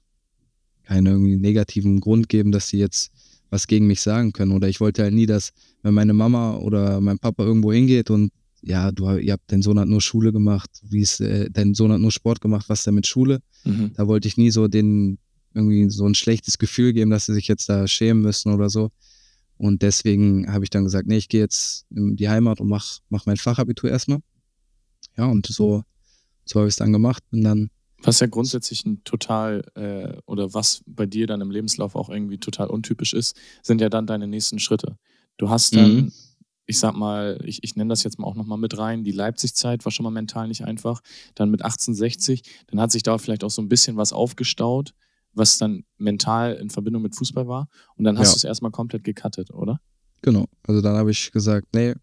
keinen irgendwie negativen Grund geben, dass sie jetzt was gegen mich sagen können. Oder ich wollte halt nie, dass, wenn meine Mama oder mein Papa irgendwo hingeht und ja, du, ihr habt dein Sohn hat nur Schule gemacht, wie es, äh, dein Sohn hat nur Sport gemacht, was denn mit Schule? Mhm. Da wollte ich nie so den, irgendwie so ein schlechtes Gefühl geben, dass sie sich jetzt da schämen müssen oder so. Und deswegen habe ich dann gesagt, nee, ich gehe jetzt in die Heimat und mach, mach mein Fachabitur erstmal. Ja, und so, so habe ich es dann gemacht. Bin dann was ja grundsätzlich ein total, äh, oder was bei dir dann im Lebenslauf auch irgendwie total untypisch ist, sind ja dann deine nächsten Schritte. Du hast dann, mhm. ich sag mal, ich, ich nenne das jetzt mal auch nochmal mit rein, die Leipzig-Zeit war schon mal mental nicht einfach. Dann mit 1860, dann hat sich da vielleicht auch so ein bisschen was aufgestaut, was dann mental in Verbindung mit Fußball war. Und dann hast ja. du es erstmal komplett gecuttet, oder? Genau. Also dann habe ich gesagt, nee,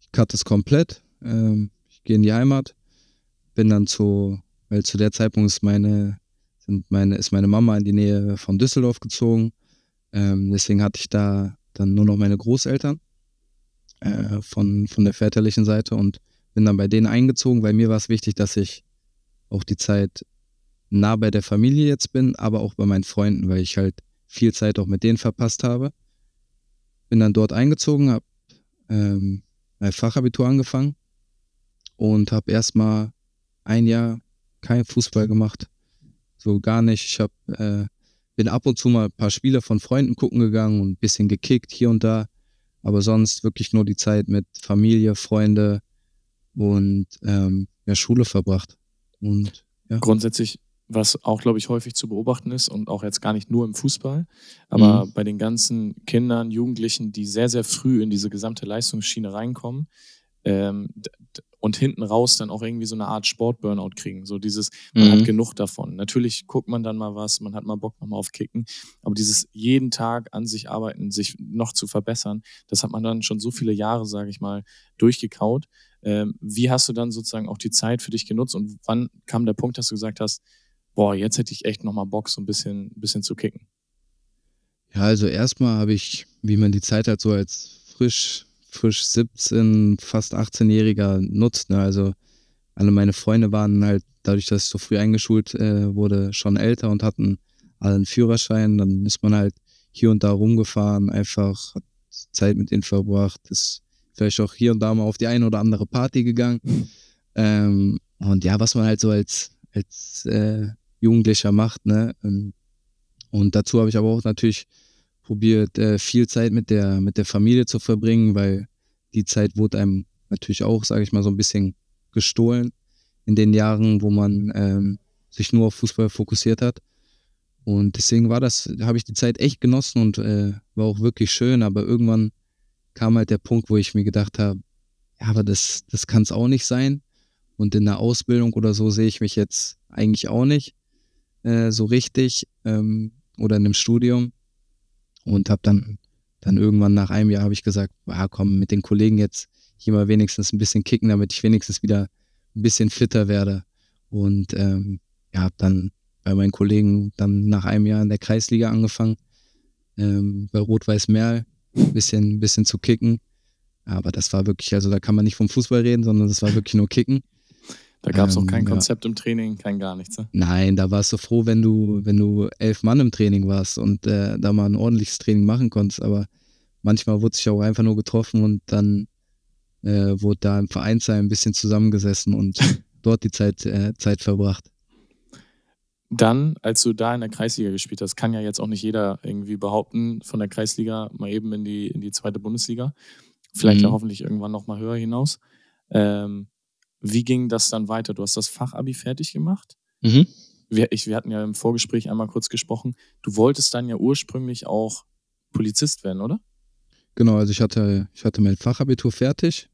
ich cutte es komplett. Ähm, ich gehe in die Heimat, bin dann zu weil zu der Zeitpunkt ist meine, meine, ist meine Mama in die Nähe von Düsseldorf gezogen. Ähm, deswegen hatte ich da dann nur noch meine Großeltern äh, von, von der väterlichen Seite und bin dann bei denen eingezogen, weil mir war es wichtig, dass ich auch die Zeit nah bei der Familie jetzt bin, aber auch bei meinen Freunden, weil ich halt viel Zeit auch mit denen verpasst habe. Bin dann dort eingezogen, habe ähm, mein Fachabitur angefangen und habe erstmal ein Jahr kein Fußball gemacht. So gar nicht. Ich hab, äh, bin ab und zu mal ein paar Spiele von Freunden gucken gegangen und ein bisschen gekickt hier und da. Aber sonst wirklich nur die Zeit mit Familie, Freunde und ähm, ja, Schule verbracht. Und ja. Grundsätzlich was auch, glaube ich, häufig zu beobachten ist und auch jetzt gar nicht nur im Fußball, aber mhm. bei den ganzen Kindern, Jugendlichen, die sehr, sehr früh in diese gesamte Leistungsschiene reinkommen, ähm, und hinten raus dann auch irgendwie so eine Art Sport-Burnout kriegen. So dieses, man mhm. hat genug davon. Natürlich guckt man dann mal was, man hat mal Bock nochmal auf Kicken, aber dieses jeden Tag an sich arbeiten, sich noch zu verbessern, das hat man dann schon so viele Jahre, sage ich mal, durchgekaut. Ähm, wie hast du dann sozusagen auch die Zeit für dich genutzt und wann kam der Punkt, dass du gesagt hast, boah, jetzt hätte ich echt nochmal Bock, so ein bisschen, bisschen zu kicken? Ja, also erstmal habe ich, wie man die Zeit hat, so als frisch frisch 17, fast 18-Jähriger nutzt. Ne? Also alle meine Freunde waren halt, dadurch, dass ich so früh eingeschult äh, wurde, schon älter und hatten alle einen Führerschein. Dann ist man halt hier und da rumgefahren, einfach hat Zeit mit ihnen verbracht, ist vielleicht auch hier und da mal auf die eine oder andere Party gegangen. Ähm, und ja, was man halt so als, als äh, Jugendlicher macht, ne? Ähm, und dazu habe ich aber auch natürlich probiert, äh, viel Zeit mit der, mit der Familie zu verbringen, weil die Zeit wurde einem natürlich auch, sage ich mal, so ein bisschen gestohlen in den Jahren, wo man ähm, sich nur auf Fußball fokussiert hat. Und deswegen war das, habe ich die Zeit echt genossen und äh, war auch wirklich schön. Aber irgendwann kam halt der Punkt, wo ich mir gedacht habe, ja, aber das, das kann es auch nicht sein. Und in der Ausbildung oder so sehe ich mich jetzt eigentlich auch nicht äh, so richtig ähm, oder in einem Studium und habe dann, dann irgendwann nach einem Jahr habe ich gesagt, ah, komm, mit den Kollegen jetzt hier mal wenigstens ein bisschen kicken, damit ich wenigstens wieder ein bisschen fitter werde. Und ähm, ja, habe dann bei meinen Kollegen dann nach einem Jahr in der Kreisliga angefangen, ähm, bei Rot-Weiß Merl ein bisschen, ein bisschen zu kicken. Aber das war wirklich, also da kann man nicht vom Fußball reden, sondern das war wirklich nur Kicken. Da gab es ähm, auch kein ähm, Konzept ja. im Training, kein gar nichts. Ne? Nein, da warst du froh, wenn du, wenn du elf Mann im Training warst und äh, da mal ein ordentliches Training machen konntest. Aber manchmal wurde sich auch einfach nur getroffen und dann äh, wurde da im Vereinsheim ein bisschen zusammengesessen und dort die Zeit, äh, Zeit verbracht. Dann, als du da in der Kreisliga gespielt hast, kann ja jetzt auch nicht jeder irgendwie behaupten, von der Kreisliga mal eben in die, in die zweite Bundesliga, vielleicht mhm. ja hoffentlich irgendwann nochmal höher hinaus. Ähm, wie ging das dann weiter? Du hast das Fachabi fertig gemacht. Mhm. Wir, ich, wir hatten ja im Vorgespräch einmal kurz gesprochen. Du wolltest dann ja ursprünglich auch Polizist werden, oder? Genau, also ich hatte, ich hatte mein Fachabitur fertig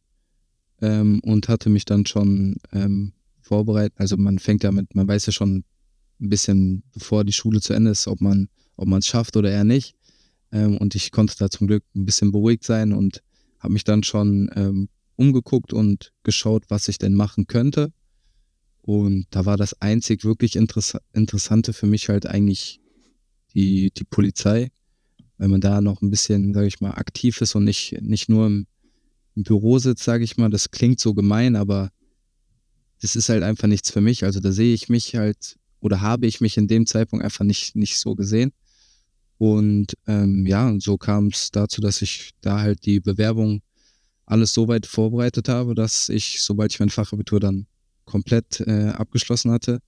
ähm, und hatte mich dann schon ähm, vorbereitet. Also man fängt ja mit, man weiß ja schon ein bisschen, bevor die Schule zu Ende ist, ob man ob es schafft oder eher nicht. Ähm, und ich konnte da zum Glück ein bisschen beruhigt sein und habe mich dann schon ähm, umgeguckt und geschaut, was ich denn machen könnte. Und da war das einzig wirklich Interess Interessante für mich halt eigentlich die, die Polizei, weil man da noch ein bisschen, sage ich mal, aktiv ist und nicht, nicht nur im, im Büro sitzt, sage ich mal. Das klingt so gemein, aber das ist halt einfach nichts für mich. Also da sehe ich mich halt oder habe ich mich in dem Zeitpunkt einfach nicht, nicht so gesehen. Und ähm, ja, und so kam es dazu, dass ich da halt die Bewerbung alles so weit vorbereitet habe, dass ich, sobald ich mein Fachabitur dann komplett äh, abgeschlossen hatte,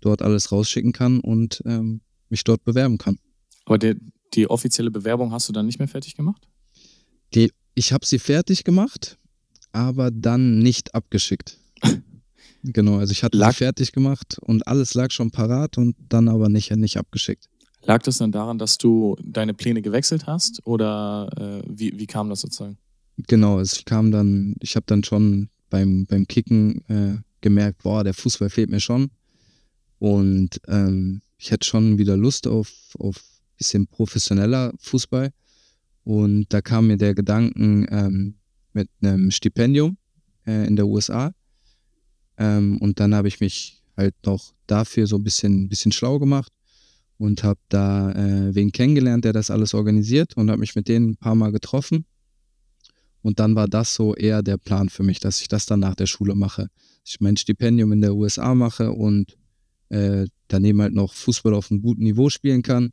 dort alles rausschicken kann und ähm, mich dort bewerben kann. Aber der, die offizielle Bewerbung hast du dann nicht mehr fertig gemacht? Die, ich habe sie fertig gemacht, aber dann nicht abgeschickt. genau, also ich hatte lag, sie fertig gemacht und alles lag schon parat und dann aber nicht, nicht abgeschickt. Lag das dann daran, dass du deine Pläne gewechselt hast oder äh, wie, wie kam das sozusagen? Genau, es kam dann, ich habe dann schon beim, beim Kicken äh, gemerkt, boah, der Fußball fehlt mir schon. Und ähm, ich hätte schon wieder Lust auf, auf ein bisschen professioneller Fußball. Und da kam mir der Gedanken ähm, mit einem Stipendium äh, in der USA. Ähm, und dann habe ich mich halt noch dafür so ein bisschen, bisschen schlau gemacht und habe da äh, wen kennengelernt, der das alles organisiert und habe mich mit denen ein paar Mal getroffen und dann war das so eher der Plan für mich, dass ich das dann nach der Schule mache. Dass ich mein Stipendium in der USA mache und äh, daneben halt noch Fußball auf einem guten Niveau spielen kann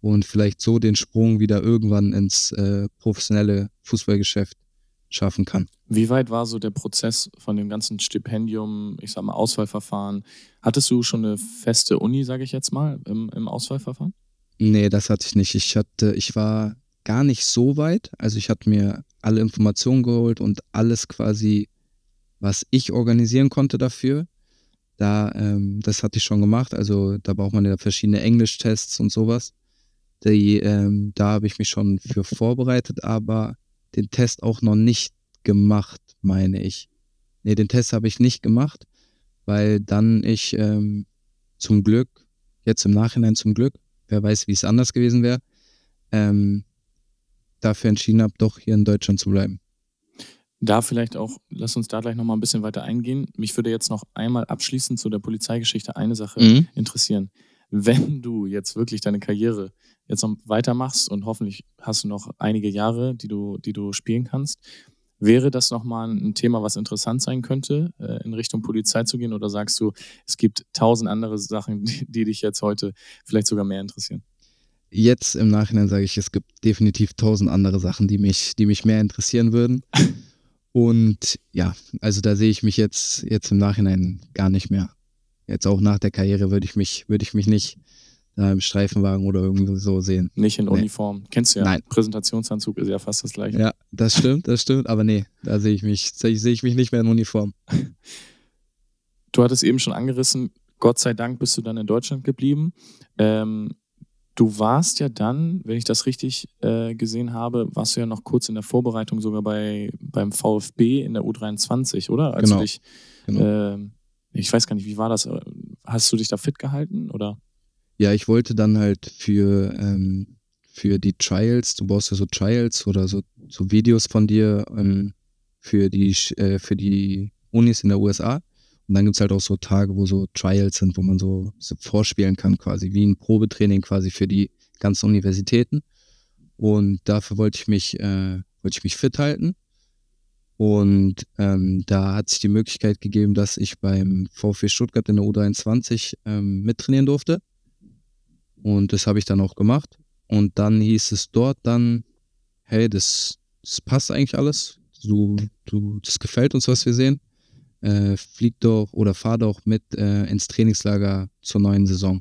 und vielleicht so den Sprung wieder irgendwann ins äh, professionelle Fußballgeschäft schaffen kann. Wie weit war so der Prozess von dem ganzen Stipendium, ich sag mal Auswahlverfahren? Hattest du schon eine feste Uni, sage ich jetzt mal, im, im Auswahlverfahren? Nee, das hatte ich nicht. Ich hatte, ich war gar nicht so weit. Also ich hatte mir alle Informationen geholt und alles quasi, was ich organisieren konnte dafür. Da, ähm, das hatte ich schon gemacht. Also da braucht man ja verschiedene Englischtests und sowas. Die, ähm, da habe ich mich schon für vorbereitet, aber den Test auch noch nicht gemacht, meine ich. Ne, den Test habe ich nicht gemacht, weil dann ich ähm, zum Glück, jetzt im Nachhinein zum Glück, wer weiß, wie es anders gewesen wäre, ähm, dafür entschieden habe, doch hier in Deutschland zu bleiben. Da vielleicht auch, lass uns da gleich nochmal ein bisschen weiter eingehen. Mich würde jetzt noch einmal abschließend zu der Polizeigeschichte eine Sache mhm. interessieren. Wenn du jetzt wirklich deine Karriere jetzt noch weitermachst und hoffentlich hast du noch einige Jahre, die du, die du spielen kannst, Wäre das nochmal ein Thema, was interessant sein könnte, äh, in Richtung Polizei zu gehen? Oder sagst du, es gibt tausend andere Sachen, die, die dich jetzt heute vielleicht sogar mehr interessieren? jetzt im Nachhinein sage ich, es gibt definitiv tausend andere Sachen, die mich, die mich mehr interessieren würden. Und ja, also da sehe ich mich jetzt, jetzt im Nachhinein gar nicht mehr. Jetzt auch nach der Karriere würde ich mich, würde ich mich nicht äh, im Streifenwagen oder irgendwie so sehen. Nicht in nee. Uniform. Kennst du ja. Nein. Präsentationsanzug ist ja fast das gleiche. Ja, das stimmt, das stimmt. Aber nee, da sehe ich mich, sehe ich mich nicht mehr in Uniform. Du hattest eben schon angerissen, Gott sei Dank bist du dann in Deutschland geblieben. Ähm, Du warst ja dann, wenn ich das richtig äh, gesehen habe, warst du ja noch kurz in der Vorbereitung sogar bei, beim VfB in der U23, oder? Als genau. Dich, genau. Äh, ich weiß gar nicht, wie war das? Äh, hast du dich da fit gehalten oder? Ja, ich wollte dann halt für, ähm, für die Trials, du baust ja so Trials oder so, so Videos von dir ähm, für die äh, für die Unis in der USA. Und dann gibt es halt auch so Tage, wo so Trials sind, wo man so, so vorspielen kann, quasi wie ein Probetraining quasi für die ganzen Universitäten. Und dafür wollte ich mich, äh, wollte ich mich fit halten. Und ähm, da hat sich die Möglichkeit gegeben, dass ich beim VfB Stuttgart in der U23 ähm, mittrainieren durfte. Und das habe ich dann auch gemacht. Und dann hieß es dort dann, hey, das, das passt eigentlich alles. Du, du, das gefällt uns, was wir sehen äh, flieg doch oder fahr doch mit äh, ins Trainingslager zur neuen Saison.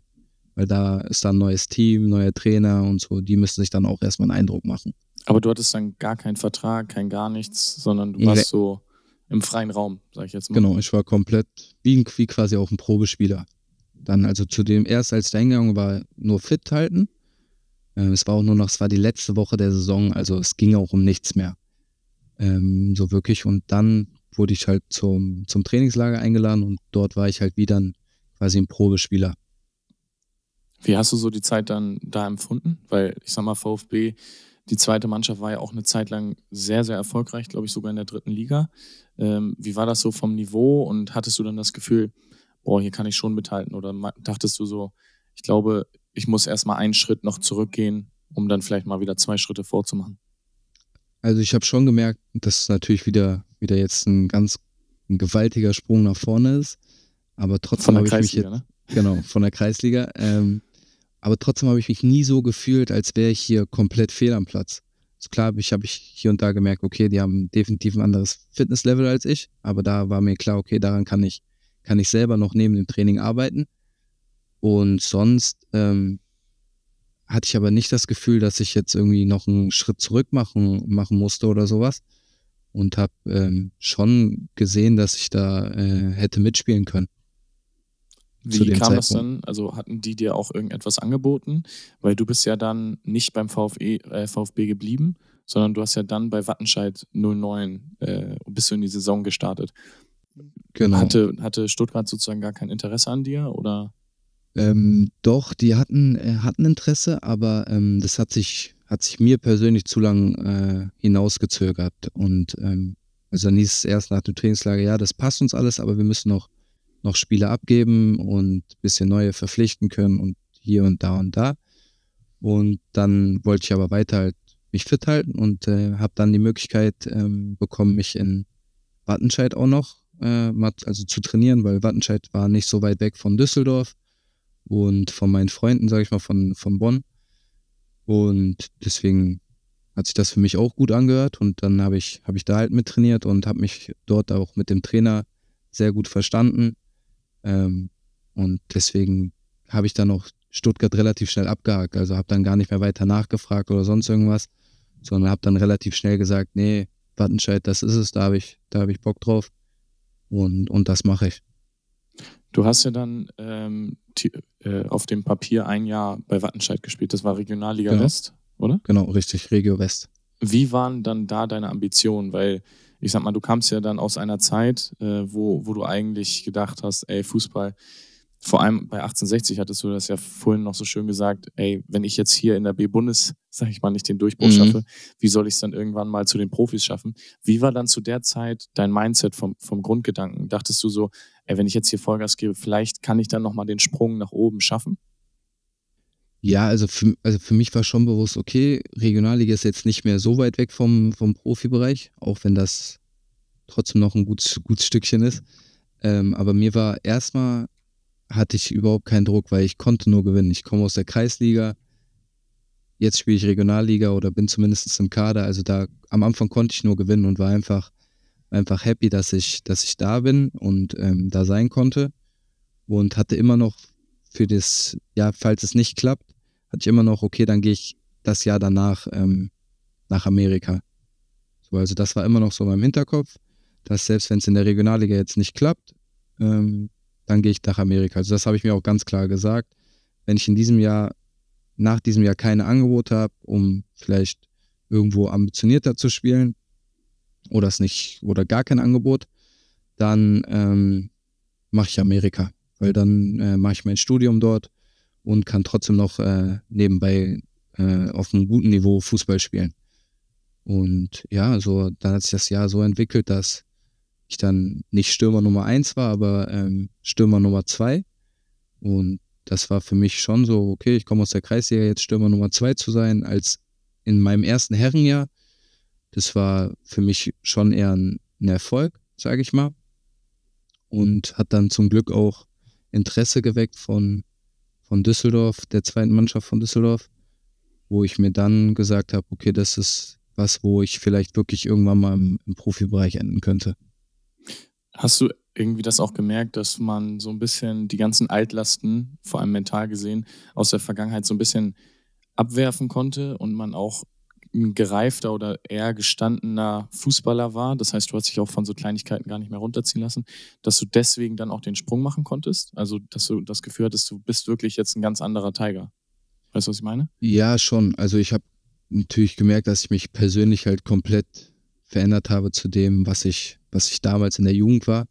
Weil da ist dann ein neues Team, neuer Trainer und so, die müssen sich dann auch erstmal einen Eindruck machen. Aber du hattest dann gar keinen Vertrag, kein gar nichts, sondern du warst so im freien Raum, sag ich jetzt mal. Genau, ich war komplett wie, wie quasi auch ein Probespieler. Dann also zu dem erst, als ich da hingegangen war, nur fit halten. Ähm, es war auch nur noch, es war die letzte Woche der Saison, also es ging auch um nichts mehr. Ähm, so wirklich. Und dann wurde ich halt zum, zum Trainingslager eingeladen und dort war ich halt wie dann quasi ein Probespieler. Wie hast du so die Zeit dann da empfunden? Weil ich sag mal, VfB, die zweite Mannschaft war ja auch eine Zeit lang sehr, sehr erfolgreich, glaube ich, sogar in der dritten Liga. Ähm, wie war das so vom Niveau und hattest du dann das Gefühl, boah, hier kann ich schon mithalten? Oder dachtest du so, ich glaube, ich muss erstmal einen Schritt noch zurückgehen, um dann vielleicht mal wieder zwei Schritte vorzumachen? Also ich habe schon gemerkt, dass es natürlich wieder, wieder jetzt ein ganz ein gewaltiger Sprung nach vorne ist. Aber trotzdem habe ich mich jetzt, ne? genau, von der Kreisliga. Ähm, aber trotzdem habe ich mich nie so gefühlt, als wäre ich hier komplett fehl am Platz. Also klar habe ich, hab ich hier und da gemerkt, okay, die haben definitiv ein anderes Fitnesslevel als ich, aber da war mir klar, okay, daran kann ich, kann ich selber noch neben dem Training arbeiten. Und sonst ähm, hatte ich aber nicht das Gefühl, dass ich jetzt irgendwie noch einen Schritt zurück machen, machen musste oder sowas. Und habe ähm, schon gesehen, dass ich da äh, hätte mitspielen können. Wie kam Zeitpunkt. das denn? Also hatten die dir auch irgendetwas angeboten? Weil du bist ja dann nicht beim VfE, äh, VfB geblieben, sondern du hast ja dann bei Wattenscheid 09 äh, bist in die Saison gestartet. Genau. Hatte, hatte Stuttgart sozusagen gar kein Interesse an dir oder? Ähm, doch, die hatten, äh, hatten Interesse, aber ähm, das hat sich, hat sich mir persönlich zu lang äh, hinausgezögert. Und ähm, also dann hieß es erst nach dem Trainingslager, ja, das passt uns alles, aber wir müssen noch, noch Spieler abgeben und ein bisschen neue verpflichten können und hier und da und da. Und dann wollte ich aber weiter halt mich fit halten und äh, habe dann die Möglichkeit ähm, bekommen, mich in Wattenscheid auch noch äh, also zu trainieren, weil Wattenscheid war nicht so weit weg von Düsseldorf und von meinen Freunden, sage ich mal, von, von Bonn. Und deswegen hat sich das für mich auch gut angehört und dann habe ich, hab ich da halt mit trainiert und habe mich dort auch mit dem Trainer sehr gut verstanden. Ähm, und deswegen habe ich dann auch Stuttgart relativ schnell abgehakt. Also habe dann gar nicht mehr weiter nachgefragt oder sonst irgendwas, sondern habe dann relativ schnell gesagt, nee, Wattenscheid, das ist es, da habe ich, da hab ich Bock drauf und, und das mache ich. Du hast ja dann ähm, äh, auf dem Papier ein Jahr bei Wattenscheid gespielt. Das war Regionalliga genau. West, oder? Genau, richtig, Regio West. Wie waren dann da deine Ambitionen? Weil ich sag mal, du kamst ja dann aus einer Zeit, äh, wo, wo du eigentlich gedacht hast, ey, Fußball vor allem bei 1860 hattest du das ja vorhin noch so schön gesagt, ey, wenn ich jetzt hier in der B-Bundes, sag ich mal, nicht den Durchbruch mhm. schaffe, wie soll ich es dann irgendwann mal zu den Profis schaffen? Wie war dann zu der Zeit dein Mindset vom, vom Grundgedanken? Dachtest du so, ey, wenn ich jetzt hier Vollgas gebe, vielleicht kann ich dann nochmal den Sprung nach oben schaffen? Ja, also für, also für mich war schon bewusst, okay, Regionalliga ist jetzt nicht mehr so weit weg vom, vom Profibereich, auch wenn das trotzdem noch ein gutes, gutes Stückchen ist. Ähm, aber mir war erstmal hatte ich überhaupt keinen Druck, weil ich konnte nur gewinnen. Ich komme aus der Kreisliga, jetzt spiele ich Regionalliga oder bin zumindest im Kader. Also da am Anfang konnte ich nur gewinnen und war einfach, einfach happy, dass ich, dass ich da bin und ähm, da sein konnte. Und hatte immer noch für das, ja, falls es nicht klappt, hatte ich immer noch, okay, dann gehe ich das Jahr danach ähm, nach Amerika. So, also das war immer noch so in meinem Hinterkopf, dass selbst wenn es in der Regionalliga jetzt nicht klappt, ähm, dann gehe ich nach Amerika. Also das habe ich mir auch ganz klar gesagt. Wenn ich in diesem Jahr, nach diesem Jahr keine Angebote habe, um vielleicht irgendwo ambitionierter zu spielen oder es nicht oder gar kein Angebot, dann ähm, mache ich Amerika, weil dann äh, mache ich mein Studium dort und kann trotzdem noch äh, nebenbei äh, auf einem guten Niveau Fußball spielen. Und ja, so dann hat sich das Jahr so entwickelt, dass ich dann nicht Stürmer Nummer eins war, aber ähm, Stürmer Nummer zwei. Und das war für mich schon so, okay, ich komme aus der Kreisliga, jetzt Stürmer Nummer zwei zu sein, als in meinem ersten Herrenjahr. Das war für mich schon eher ein, ein Erfolg, sage ich mal. Und hat dann zum Glück auch Interesse geweckt von, von Düsseldorf, der zweiten Mannschaft von Düsseldorf, wo ich mir dann gesagt habe, okay, das ist was, wo ich vielleicht wirklich irgendwann mal im, im Profibereich enden könnte. Hast du irgendwie das auch gemerkt, dass man so ein bisschen die ganzen Altlasten, vor allem mental gesehen, aus der Vergangenheit so ein bisschen abwerfen konnte und man auch ein gereifter oder eher gestandener Fußballer war. Das heißt, du hast dich auch von so Kleinigkeiten gar nicht mehr runterziehen lassen, dass du deswegen dann auch den Sprung machen konntest. Also, dass du das Gefühl hattest, du bist wirklich jetzt ein ganz anderer Tiger. Weißt du, was ich meine? Ja, schon. Also, ich habe natürlich gemerkt, dass ich mich persönlich halt komplett verändert habe zu dem, was ich, was ich damals in der Jugend war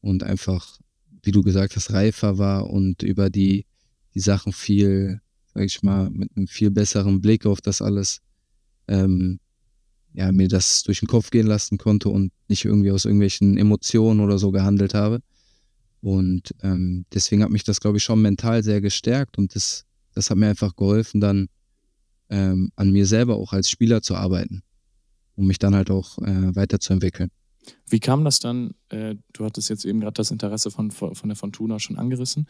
und einfach, wie du gesagt hast, reifer war und über die, die Sachen viel, sag ich mal, mit einem viel besseren Blick auf das alles, ähm, ja, mir das durch den Kopf gehen lassen konnte und nicht irgendwie aus irgendwelchen Emotionen oder so gehandelt habe. Und ähm, deswegen hat mich das, glaube ich, schon mental sehr gestärkt und das, das hat mir einfach geholfen, dann ähm, an mir selber auch als Spieler zu arbeiten um mich dann halt auch äh, weiterzuentwickeln. Wie kam das dann? Äh, du hattest jetzt eben gerade das Interesse von, von der Fortuna schon angerissen.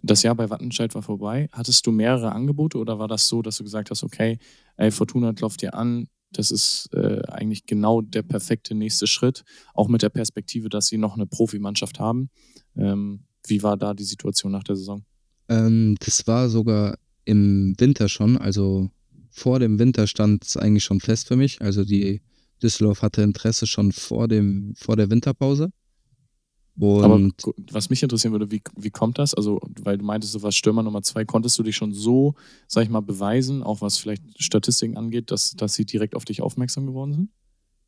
Das Jahr bei Wattenscheid war vorbei. Hattest du mehrere Angebote oder war das so, dass du gesagt hast, okay, ey, Fortuna klopft dir an, das ist äh, eigentlich genau der perfekte nächste Schritt, auch mit der Perspektive, dass sie noch eine Profimannschaft haben. Ähm, wie war da die Situation nach der Saison? Ähm, das war sogar im Winter schon, also vor dem Winter stand es eigentlich schon fest für mich. Also die Düsseldorf hatte Interesse schon vor, dem, vor der Winterpause. Und Aber was mich interessieren würde, wie, wie kommt das? Also, weil du meintest, du warst Stürmer Nummer zwei, konntest du dich schon so, sag ich mal, beweisen, auch was vielleicht Statistiken angeht, dass, dass sie direkt auf dich aufmerksam geworden sind?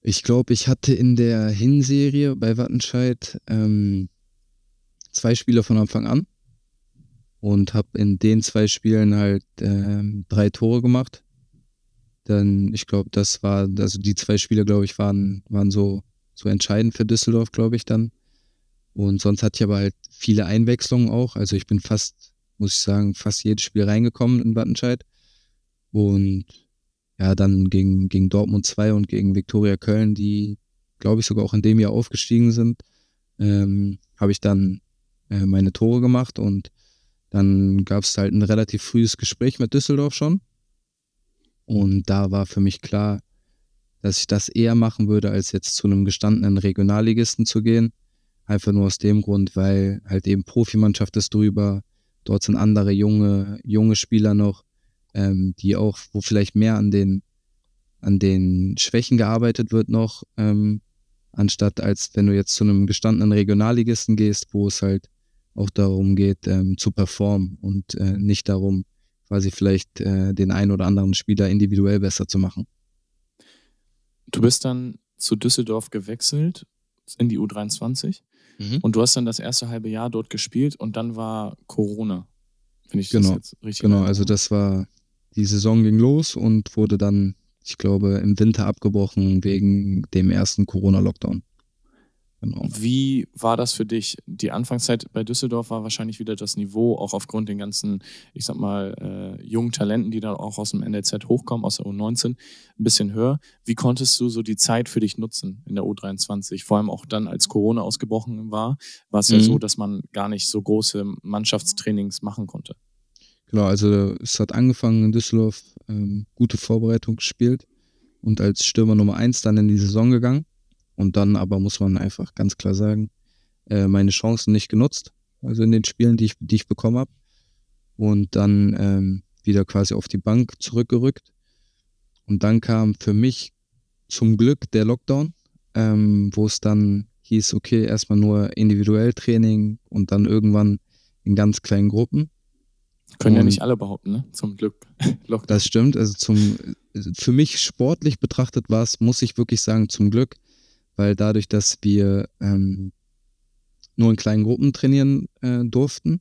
Ich glaube, ich hatte in der Hinserie bei Wattenscheid ähm, zwei Spiele von Anfang an und habe in den zwei Spielen halt ähm, drei Tore gemacht. Dann, ich glaube, das war, also die zwei Spiele, glaube ich, waren, waren so, so entscheidend für Düsseldorf, glaube ich, dann. Und sonst hatte ich aber halt viele Einwechslungen auch. Also ich bin fast, muss ich sagen, fast jedes Spiel reingekommen in Wattenscheid. Und ja, dann gegen, gegen Dortmund 2 und gegen Viktoria Köln, die, glaube ich, sogar auch in dem Jahr aufgestiegen sind, ähm, habe ich dann äh, meine Tore gemacht und dann gab es halt ein relativ frühes Gespräch mit Düsseldorf schon. Und da war für mich klar, dass ich das eher machen würde, als jetzt zu einem gestandenen Regionalligisten zu gehen. Einfach nur aus dem Grund, weil halt eben Profimannschaft ist drüber. Dort sind andere junge, junge Spieler noch, ähm, die auch, wo vielleicht mehr an den, an den Schwächen gearbeitet wird noch, ähm, anstatt als wenn du jetzt zu einem gestandenen Regionalligisten gehst, wo es halt auch darum geht, ähm, zu performen und äh, nicht darum, quasi vielleicht äh, den einen oder anderen Spieler individuell besser zu machen. Du bist dann zu Düsseldorf gewechselt in die U23 mhm. und du hast dann das erste halbe Jahr dort gespielt und dann war Corona. Finde ich genau, das jetzt richtig. Genau, also das war, die Saison ging los und wurde dann, ich glaube, im Winter abgebrochen wegen dem ersten Corona-Lockdown. Genau. Wie war das für dich? Die Anfangszeit bei Düsseldorf war wahrscheinlich wieder das Niveau, auch aufgrund den ganzen, ich sag mal, äh, jungen Talenten, die dann auch aus dem NLZ hochkommen, aus der U19, ein bisschen höher. Wie konntest du so die Zeit für dich nutzen in der U23? Vor allem auch dann, als Corona ausgebrochen war, war es mhm. ja so, dass man gar nicht so große Mannschaftstrainings machen konnte. Genau, also es hat angefangen in Düsseldorf, ähm, gute Vorbereitung gespielt und als Stürmer Nummer 1 dann in die Saison gegangen und dann aber muss man einfach ganz klar sagen, äh, meine Chancen nicht genutzt, also in den Spielen, die ich, die ich bekommen habe. Und dann ähm, wieder quasi auf die Bank zurückgerückt. Und dann kam für mich zum Glück der Lockdown, ähm, wo es dann hieß, okay, erstmal nur individuell Training und dann irgendwann in ganz kleinen Gruppen. Können und ja nicht alle behaupten, ne? Zum Glück. Lockdown. Das stimmt. Also zum, für mich sportlich betrachtet war es, muss ich wirklich sagen, zum Glück, weil dadurch, dass wir ähm, nur in kleinen Gruppen trainieren äh, durften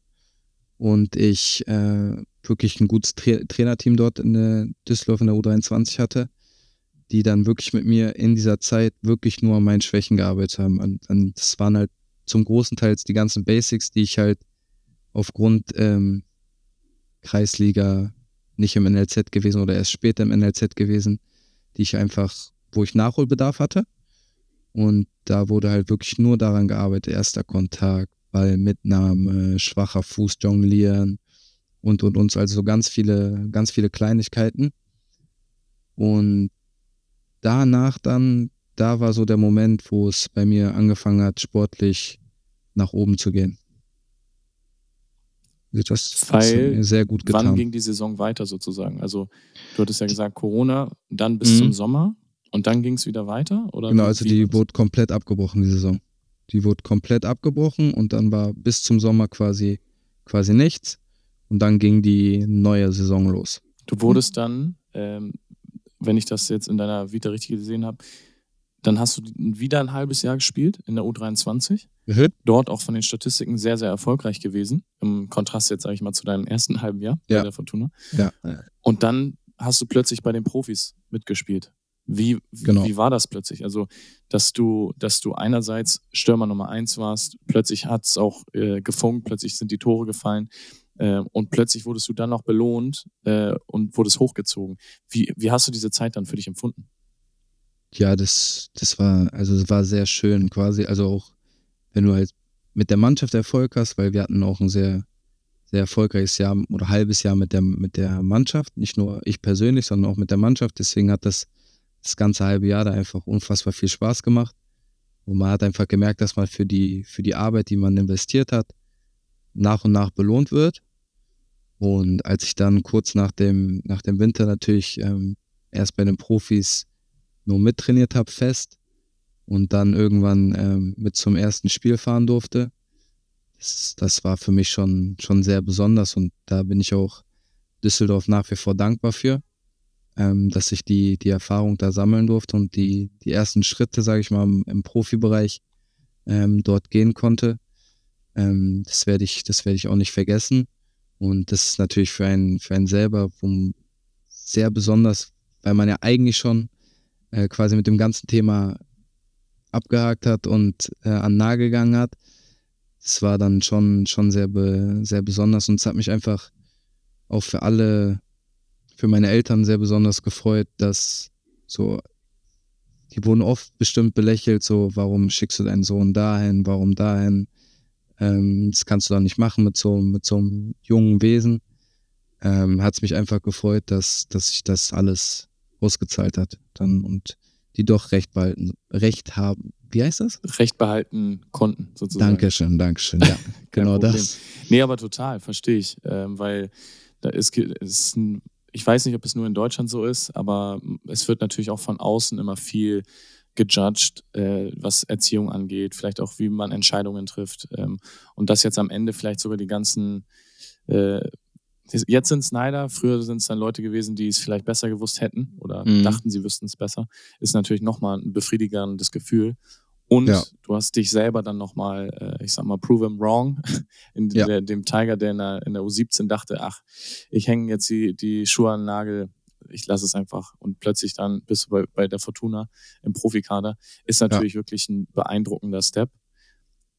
und ich äh, wirklich ein gutes Tra Trainerteam dort in der Düsseldorf in der U23 hatte, die dann wirklich mit mir in dieser Zeit wirklich nur an meinen Schwächen gearbeitet haben. Und, und das waren halt zum großen Teil die ganzen Basics, die ich halt aufgrund ähm, Kreisliga nicht im NLZ gewesen oder erst später im NLZ gewesen, die ich einfach, wo ich Nachholbedarf hatte. Und da wurde halt wirklich nur daran gearbeitet, erster Kontakt, Ballmitnahme, schwacher Fuß jonglieren und und uns also ganz viele, ganz viele Kleinigkeiten. Und danach dann, da war so der Moment, wo es bei mir angefangen hat, sportlich nach oben zu gehen. Das Weil, hat sehr gut getan. Wann ging die Saison weiter sozusagen? Also du hattest ja gesagt Corona, dann bis mhm. zum Sommer. Und dann ging es wieder weiter? Oder genau, also die wurde komplett abgebrochen, die Saison. Die wurde komplett abgebrochen und dann war bis zum Sommer quasi, quasi nichts. Und dann ging die neue Saison los. Du wurdest dann, ähm, wenn ich das jetzt in deiner Vita richtig gesehen habe, dann hast du wieder ein halbes Jahr gespielt in der U23. Mhm. Dort auch von den Statistiken sehr, sehr erfolgreich gewesen. Im Kontrast jetzt, sage ich mal, zu deinem ersten halben Jahr ja. bei der Fortuna. Ja. Und dann hast du plötzlich bei den Profis mitgespielt. Wie, genau. wie war das plötzlich? Also, dass du, dass du einerseits Stürmer Nummer eins warst, plötzlich hat es auch äh, gefunkt, plötzlich sind die Tore gefallen äh, und plötzlich wurdest du dann noch belohnt äh, und wurdest hochgezogen. Wie, wie hast du diese Zeit dann für dich empfunden? Ja, das, das war, also es war sehr schön, quasi. Also auch, wenn du halt mit der Mannschaft Erfolg hast, weil wir hatten auch ein sehr, sehr erfolgreiches Jahr oder halbes Jahr mit der, mit der Mannschaft. Nicht nur ich persönlich, sondern auch mit der Mannschaft. Deswegen hat das das ganze halbe Jahr da einfach unfassbar viel Spaß gemacht. Und man hat einfach gemerkt, dass man für die, für die Arbeit, die man investiert hat, nach und nach belohnt wird. Und als ich dann kurz nach dem, nach dem Winter natürlich ähm, erst bei den Profis nur mittrainiert habe, fest und dann irgendwann ähm, mit zum ersten Spiel fahren durfte, das, das war für mich schon, schon sehr besonders und da bin ich auch Düsseldorf nach wie vor dankbar für ähm, dass ich die, die Erfahrung da sammeln durfte und die, die ersten Schritte, sage ich mal, im, im Profibereich ähm, dort gehen konnte. Ähm, das werde ich, das werde ich auch nicht vergessen. Und das ist natürlich für einen, für einen selber sehr besonders, weil man ja eigentlich schon äh, quasi mit dem ganzen Thema abgehakt hat und äh, an nah gegangen hat. Das war dann schon, schon sehr, be, sehr besonders und es hat mich einfach auch für alle für meine Eltern sehr besonders gefreut, dass so, die wurden oft bestimmt belächelt, so, warum schickst du deinen Sohn dahin, warum dahin? Ähm, das kannst du doch nicht machen mit so, mit so einem jungen Wesen. Ähm, hat es mich einfach gefreut, dass, dass sich das alles ausgezahlt hat dann und die doch recht behalten, recht haben. Wie heißt das? Recht behalten konnten, sozusagen. Dankeschön, Dankeschön. Ja, genau Problem. das. Nee, aber total, verstehe ich. Ähm, weil da ist, ist ein ich weiß nicht, ob es nur in Deutschland so ist, aber es wird natürlich auch von außen immer viel gejudged, äh, was Erziehung angeht, vielleicht auch, wie man Entscheidungen trifft. Ähm, und dass jetzt am Ende vielleicht sogar die ganzen, äh, jetzt sind es Snyder, früher sind es dann Leute gewesen, die es vielleicht besser gewusst hätten oder mhm. dachten, sie wüssten es besser, ist natürlich nochmal ein befriedigendes Gefühl. Und ja. du hast dich selber dann nochmal, äh, ich sag mal, prove him wrong. In ja. der, dem Tiger, der in der, in der, U17 dachte, ach, ich hänge jetzt die, die Schuhe an den Nagel, ich lasse es einfach. Und plötzlich dann bist du bei, bei der Fortuna im Profikader. Ist natürlich ja. wirklich ein beeindruckender Step.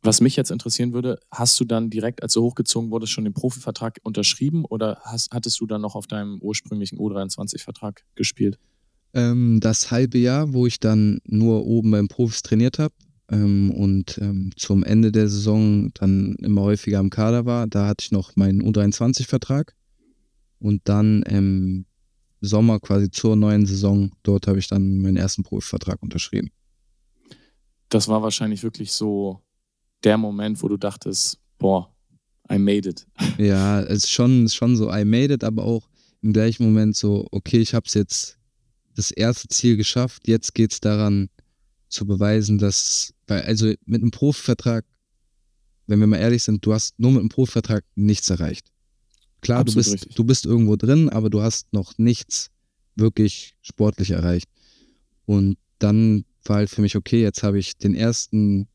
Was mich jetzt interessieren würde, hast du dann direkt, als du hochgezogen wurdest, schon den Profivertrag unterschrieben oder hast, hattest du dann noch auf deinem ursprünglichen U23-Vertrag gespielt? ähm, das halbe Jahr, wo ich dann nur oben beim Profis trainiert habe ähm, und ähm, zum Ende der Saison dann immer häufiger am Kader war, da hatte ich noch meinen U23-Vertrag und dann im Sommer quasi zur neuen Saison, dort habe ich dann meinen ersten Profivertrag unterschrieben. Das war wahrscheinlich wirklich so der Moment, wo du dachtest, boah, I made it. Ja, es ist schon, schon so, I made it, aber auch im gleichen Moment so, okay, ich habe es jetzt das erste Ziel geschafft. Jetzt geht es daran zu beweisen, dass, weil, also mit einem Profivertrag, wenn wir mal ehrlich sind, du hast nur mit einem Profivertrag nichts erreicht. Klar, du bist, du bist irgendwo drin, aber du hast noch nichts wirklich sportlich erreicht. Und dann war halt für mich, okay, jetzt habe ich den ersten,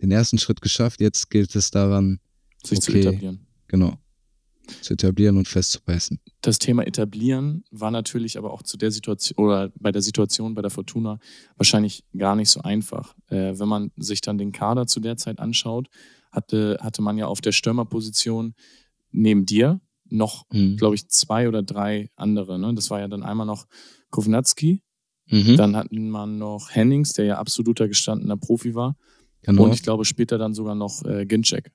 den ersten Schritt geschafft, jetzt gilt es daran, sich okay, zu etablieren. Genau zu etablieren und festzubeißen. Das Thema etablieren war natürlich aber auch zu der Situation oder bei der Situation bei der Fortuna wahrscheinlich gar nicht so einfach. Äh, wenn man sich dann den Kader zu der Zeit anschaut, hatte, hatte man ja auf der Stürmerposition neben dir noch, mhm. glaube ich, zwei oder drei andere. Ne? Das war ja dann einmal noch Kovnatski, mhm. dann hatten man noch Hennings, der ja absoluter gestandener Profi war. Genau. Und ich glaube später dann sogar noch äh, Ginczek.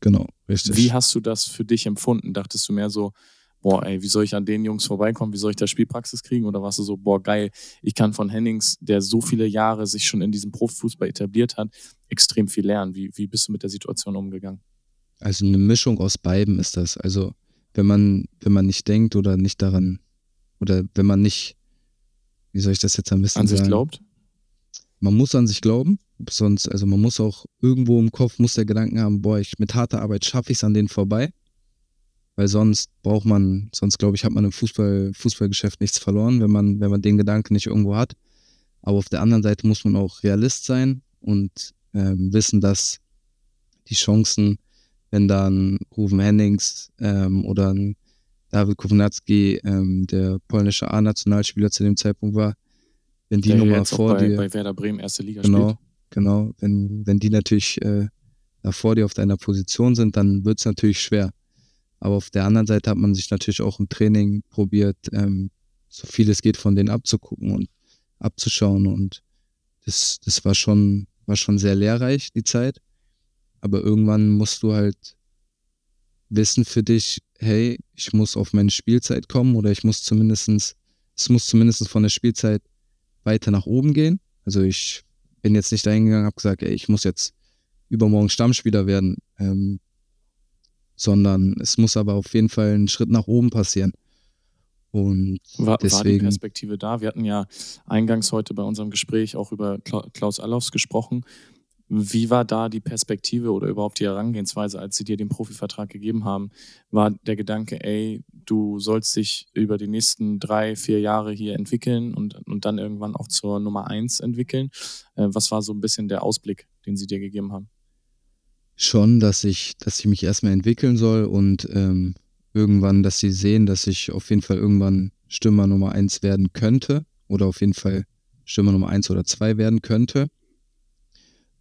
Genau, richtig. Wie hast du das für dich empfunden? Dachtest du mehr so, boah, ey, wie soll ich an den Jungs vorbeikommen? Wie soll ich da Spielpraxis kriegen? Oder warst du so, boah, geil, ich kann von Hennings, der so viele Jahre sich schon in diesem Profifußball etabliert hat, extrem viel lernen. Wie, wie bist du mit der Situation umgegangen? Also eine Mischung aus beiden ist das. Also wenn man, wenn man nicht denkt oder nicht daran, oder wenn man nicht, wie soll ich das jetzt am besten an sagen? An sich glaubt? man muss an sich glauben, sonst, also man muss auch irgendwo im Kopf, muss der Gedanken haben, boah, ich, mit harter Arbeit schaffe ich es an denen vorbei. Weil sonst braucht man, sonst glaube ich, hat man im Fußball, Fußballgeschäft nichts verloren, wenn man, wenn man den Gedanken nicht irgendwo hat. Aber auf der anderen Seite muss man auch Realist sein und ähm, wissen, dass die Chancen, wenn dann Ruven Hennings ähm, oder ein David Kownatski, ähm, der polnische A-Nationalspieler zu dem Zeitpunkt war, wenn die der Nummer jetzt vor bei, dir. Bei Werder Bremen erste Liga genau, spielt. Genau, wenn, wenn die natürlich äh, da vor dir auf deiner Position sind, dann wird es natürlich schwer. Aber auf der anderen Seite hat man sich natürlich auch im Training probiert, ähm, so viel es geht von denen abzugucken und abzuschauen. Und das, das war schon, war schon sehr lehrreich, die Zeit. Aber irgendwann musst du halt wissen für dich, hey, ich muss auf meine Spielzeit kommen oder ich muss zumindestens es muss zumindest von der Spielzeit weiter nach oben gehen. Also ich bin jetzt nicht eingegangen, gegangen, habe gesagt, ey, ich muss jetzt übermorgen Stammspieler werden, ähm, sondern es muss aber auf jeden Fall einen Schritt nach oben passieren. Und war, deswegen, war die Perspektive da? Wir hatten ja eingangs heute bei unserem Gespräch auch über Klaus Allofs gesprochen, wie war da die Perspektive oder überhaupt die Herangehensweise, als sie dir den Profivertrag gegeben haben? War der Gedanke, ey, du sollst dich über die nächsten drei, vier Jahre hier entwickeln und, und dann irgendwann auch zur Nummer eins entwickeln? Äh, was war so ein bisschen der Ausblick, den sie dir gegeben haben? Schon, dass ich, dass ich mich erstmal entwickeln soll und ähm, irgendwann, dass sie sehen, dass ich auf jeden Fall irgendwann Stürmer Nummer eins werden könnte oder auf jeden Fall Stürmer Nummer eins oder zwei werden könnte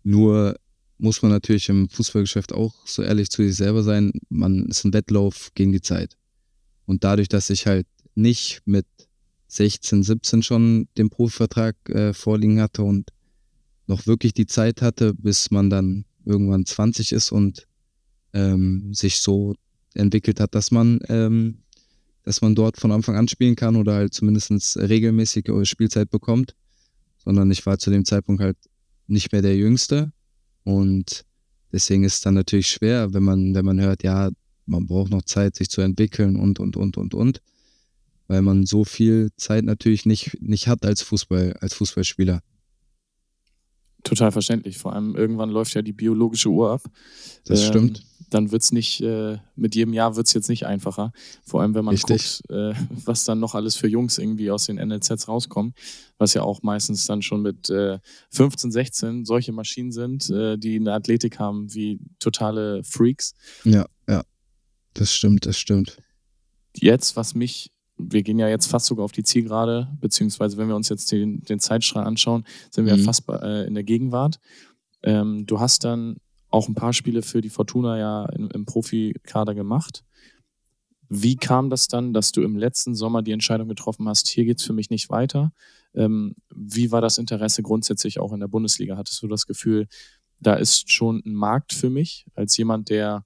nur muss man natürlich im Fußballgeschäft auch so ehrlich zu sich selber sein, man ist ein Wettlauf gegen die Zeit. Und dadurch, dass ich halt nicht mit 16, 17 schon den Profivertrag äh, vorliegen hatte und noch wirklich die Zeit hatte, bis man dann irgendwann 20 ist und ähm, sich so entwickelt hat, dass man, ähm, dass man dort von Anfang an spielen kann oder halt zumindest regelmäßig Spielzeit bekommt, sondern ich war zu dem Zeitpunkt halt nicht mehr der Jüngste. Und deswegen ist es dann natürlich schwer, wenn man, wenn man hört, ja, man braucht noch Zeit, sich zu entwickeln und, und, und, und, und. Weil man so viel Zeit natürlich nicht, nicht hat als Fußball, als Fußballspieler. Total verständlich. Vor allem irgendwann läuft ja die biologische Uhr ab. Das ähm, stimmt dann wird es nicht, äh, mit jedem Jahr wird es jetzt nicht einfacher. Vor allem, wenn man Richtig. guckt, äh, was dann noch alles für Jungs irgendwie aus den NLZs rauskommen, was ja auch meistens dann schon mit äh, 15, 16 solche Maschinen sind, äh, die eine Athletik haben wie totale Freaks. Ja, ja, das stimmt, das stimmt. Jetzt, was mich wir gehen ja jetzt fast sogar auf die Zielgerade, beziehungsweise wenn wir uns jetzt den, den Zeitstrahl anschauen, sind wir mhm. fast äh, in der Gegenwart. Ähm, du hast dann auch ein paar Spiele für die Fortuna ja im, im Profikader gemacht. Wie kam das dann, dass du im letzten Sommer die Entscheidung getroffen hast, hier geht es für mich nicht weiter? Ähm, wie war das Interesse grundsätzlich auch in der Bundesliga? Hattest du das Gefühl, da ist schon ein Markt für mich als jemand, der,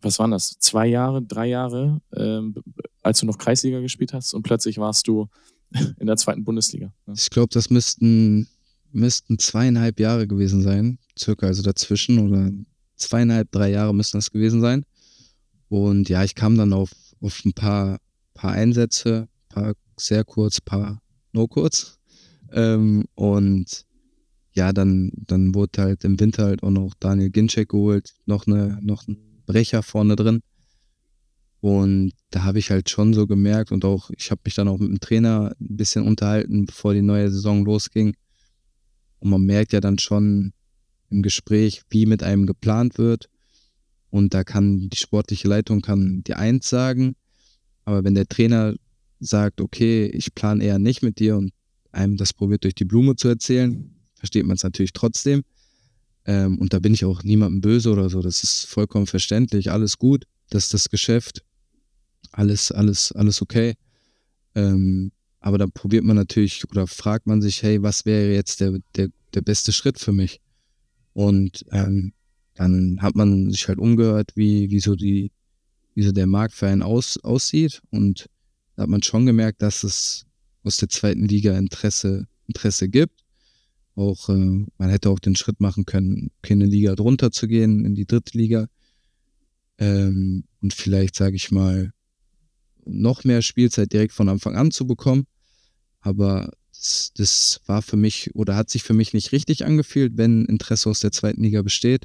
was waren das, zwei Jahre, drei Jahre, ähm, als du noch Kreisliga gespielt hast und plötzlich warst du in der zweiten Bundesliga? Ne? Ich glaube, das müssten müssten zweieinhalb Jahre gewesen sein, circa, also dazwischen oder zweieinhalb, drei Jahre müssten das gewesen sein. Und ja, ich kam dann auf, auf ein paar, paar Einsätze, paar sehr kurz, paar no kurz. Ähm, und ja, dann, dann wurde halt im Winter halt auch noch Daniel Ginczek geholt, noch, eine, noch ein Brecher vorne drin. Und da habe ich halt schon so gemerkt und auch, ich habe mich dann auch mit dem Trainer ein bisschen unterhalten, bevor die neue Saison losging. Und man merkt ja dann schon im Gespräch, wie mit einem geplant wird. Und da kann die sportliche Leitung kann dir eins sagen. Aber wenn der Trainer sagt, okay, ich plane eher nicht mit dir und einem das probiert durch die Blume zu erzählen, versteht man es natürlich trotzdem. Ähm, und da bin ich auch niemandem böse oder so. Das ist vollkommen verständlich. Alles gut. Das ist das Geschäft. Alles, alles, alles okay. Ähm, aber da probiert man natürlich oder fragt man sich, hey, was wäre jetzt der, der, der beste Schritt für mich? Und ähm, dann hat man sich halt umgehört, wie, wie so die, wie so der Markt für einen aus, aussieht. Und da hat man schon gemerkt, dass es aus der zweiten Liga Interesse, Interesse gibt. Auch, äh, man hätte auch den Schritt machen können, keine Liga drunter zu gehen, in die dritte Liga. Ähm, und vielleicht, sage ich mal, noch mehr Spielzeit direkt von Anfang an zu bekommen. Aber das, das war für mich oder hat sich für mich nicht richtig angefühlt. Wenn Interesse aus der zweiten Liga besteht,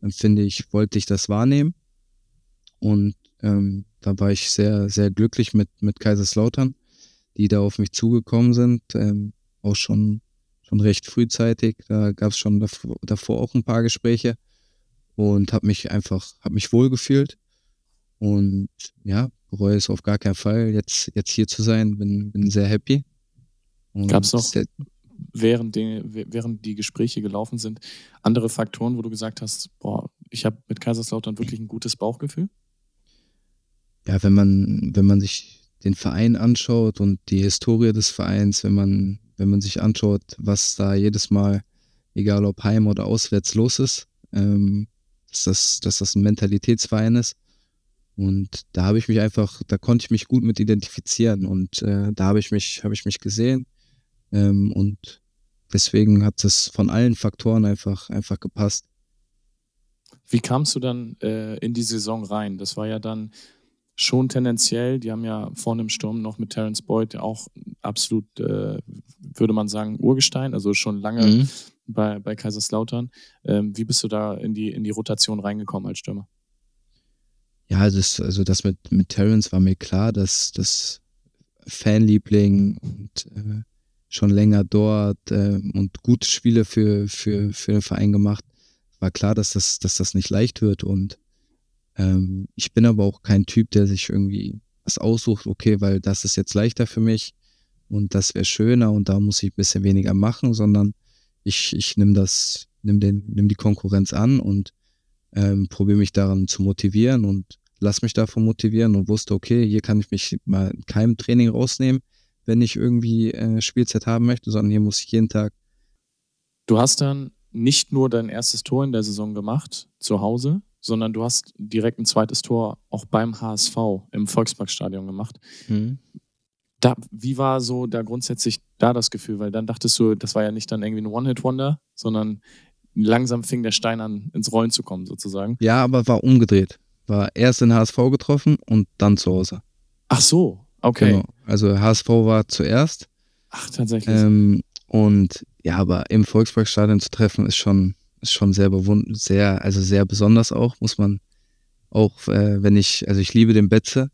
dann finde ich, wollte ich das wahrnehmen. Und ähm, da war ich sehr, sehr glücklich mit, mit Kaiserslautern, die da auf mich zugekommen sind. Ähm, auch schon, schon recht frühzeitig. Da gab es schon davor, davor, auch ein paar Gespräche und habe mich einfach, habe mich wohl gefühlt und ja, bereue es auf gar keinen Fall, jetzt, jetzt hier zu sein. Bin, bin sehr happy. Gab es noch, während die, während die Gespräche gelaufen sind, andere Faktoren, wo du gesagt hast, boah, ich habe mit Kaiserslautern wirklich ein gutes Bauchgefühl? Ja, wenn man, wenn man sich den Verein anschaut und die Historie des Vereins, wenn man, wenn man sich anschaut, was da jedes Mal, egal ob heim oder auswärts, los ist, ähm, dass, das, dass das ein Mentalitätsverein ist, und da habe ich mich einfach, da konnte ich mich gut mit identifizieren und äh, da habe ich mich, habe ich mich gesehen. Ähm, und deswegen hat es von allen Faktoren einfach, einfach gepasst. Wie kamst du dann äh, in die Saison rein? Das war ja dann schon tendenziell, die haben ja vorne im Sturm noch mit Terence Boyd auch absolut, äh, würde man sagen, Urgestein, also schon lange mhm. bei, bei Kaiserslautern. Ähm, wie bist du da in die, in die Rotation reingekommen als Stürmer? ja, das, also, also das mit, mit Terrence war mir klar, dass das Fanliebling und äh, schon länger dort äh, und gute Spiele für, für, für den Verein gemacht. War klar, dass das, dass das nicht leicht wird. Und ähm, ich bin aber auch kein Typ, der sich irgendwie was aussucht, okay, weil das ist jetzt leichter für mich und das wäre schöner und da muss ich ein bisschen weniger machen, sondern ich, ich nehme das, nimm den, nimm die Konkurrenz an und ähm, probiere mich daran zu motivieren und lass mich davon motivieren und wusste, okay, hier kann ich mich mal in keinem Training rausnehmen, wenn ich irgendwie äh, Spielzeit haben möchte, sondern hier muss ich jeden Tag. Du hast dann nicht nur dein erstes Tor in der Saison gemacht, zu Hause, sondern du hast direkt ein zweites Tor auch beim HSV im Volksparkstadion gemacht. Mhm. Da, wie war so da grundsätzlich da das Gefühl? Weil dann dachtest du, das war ja nicht dann irgendwie ein One-Hit-Wonder, sondern langsam fing der Stein an, ins Rollen zu kommen, sozusagen. Ja, aber war umgedreht war erst in HSV getroffen und dann zu Hause. Ach so, okay. Genau. Also HSV war zuerst. Ach, tatsächlich. Ähm, und ja, aber im Volksparkstadion zu treffen ist schon, ist schon sehr bewund, sehr, also sehr besonders auch, muss man auch, äh, wenn ich, also ich liebe den Betze.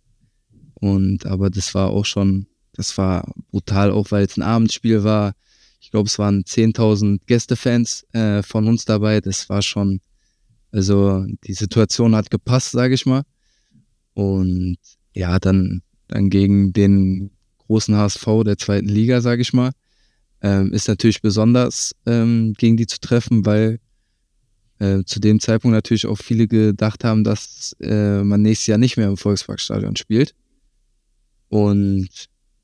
Und aber das war auch schon, das war brutal, auch weil es ein Abendspiel war. Ich glaube, es waren 10.000 Gästefans äh, von uns dabei. Das war schon also die Situation hat gepasst, sage ich mal. Und ja, dann, dann gegen den großen HSV der zweiten Liga, sage ich mal, ähm, ist natürlich besonders ähm, gegen die zu treffen, weil äh, zu dem Zeitpunkt natürlich auch viele gedacht haben, dass äh, man nächstes Jahr nicht mehr im Volksparkstadion spielt. Und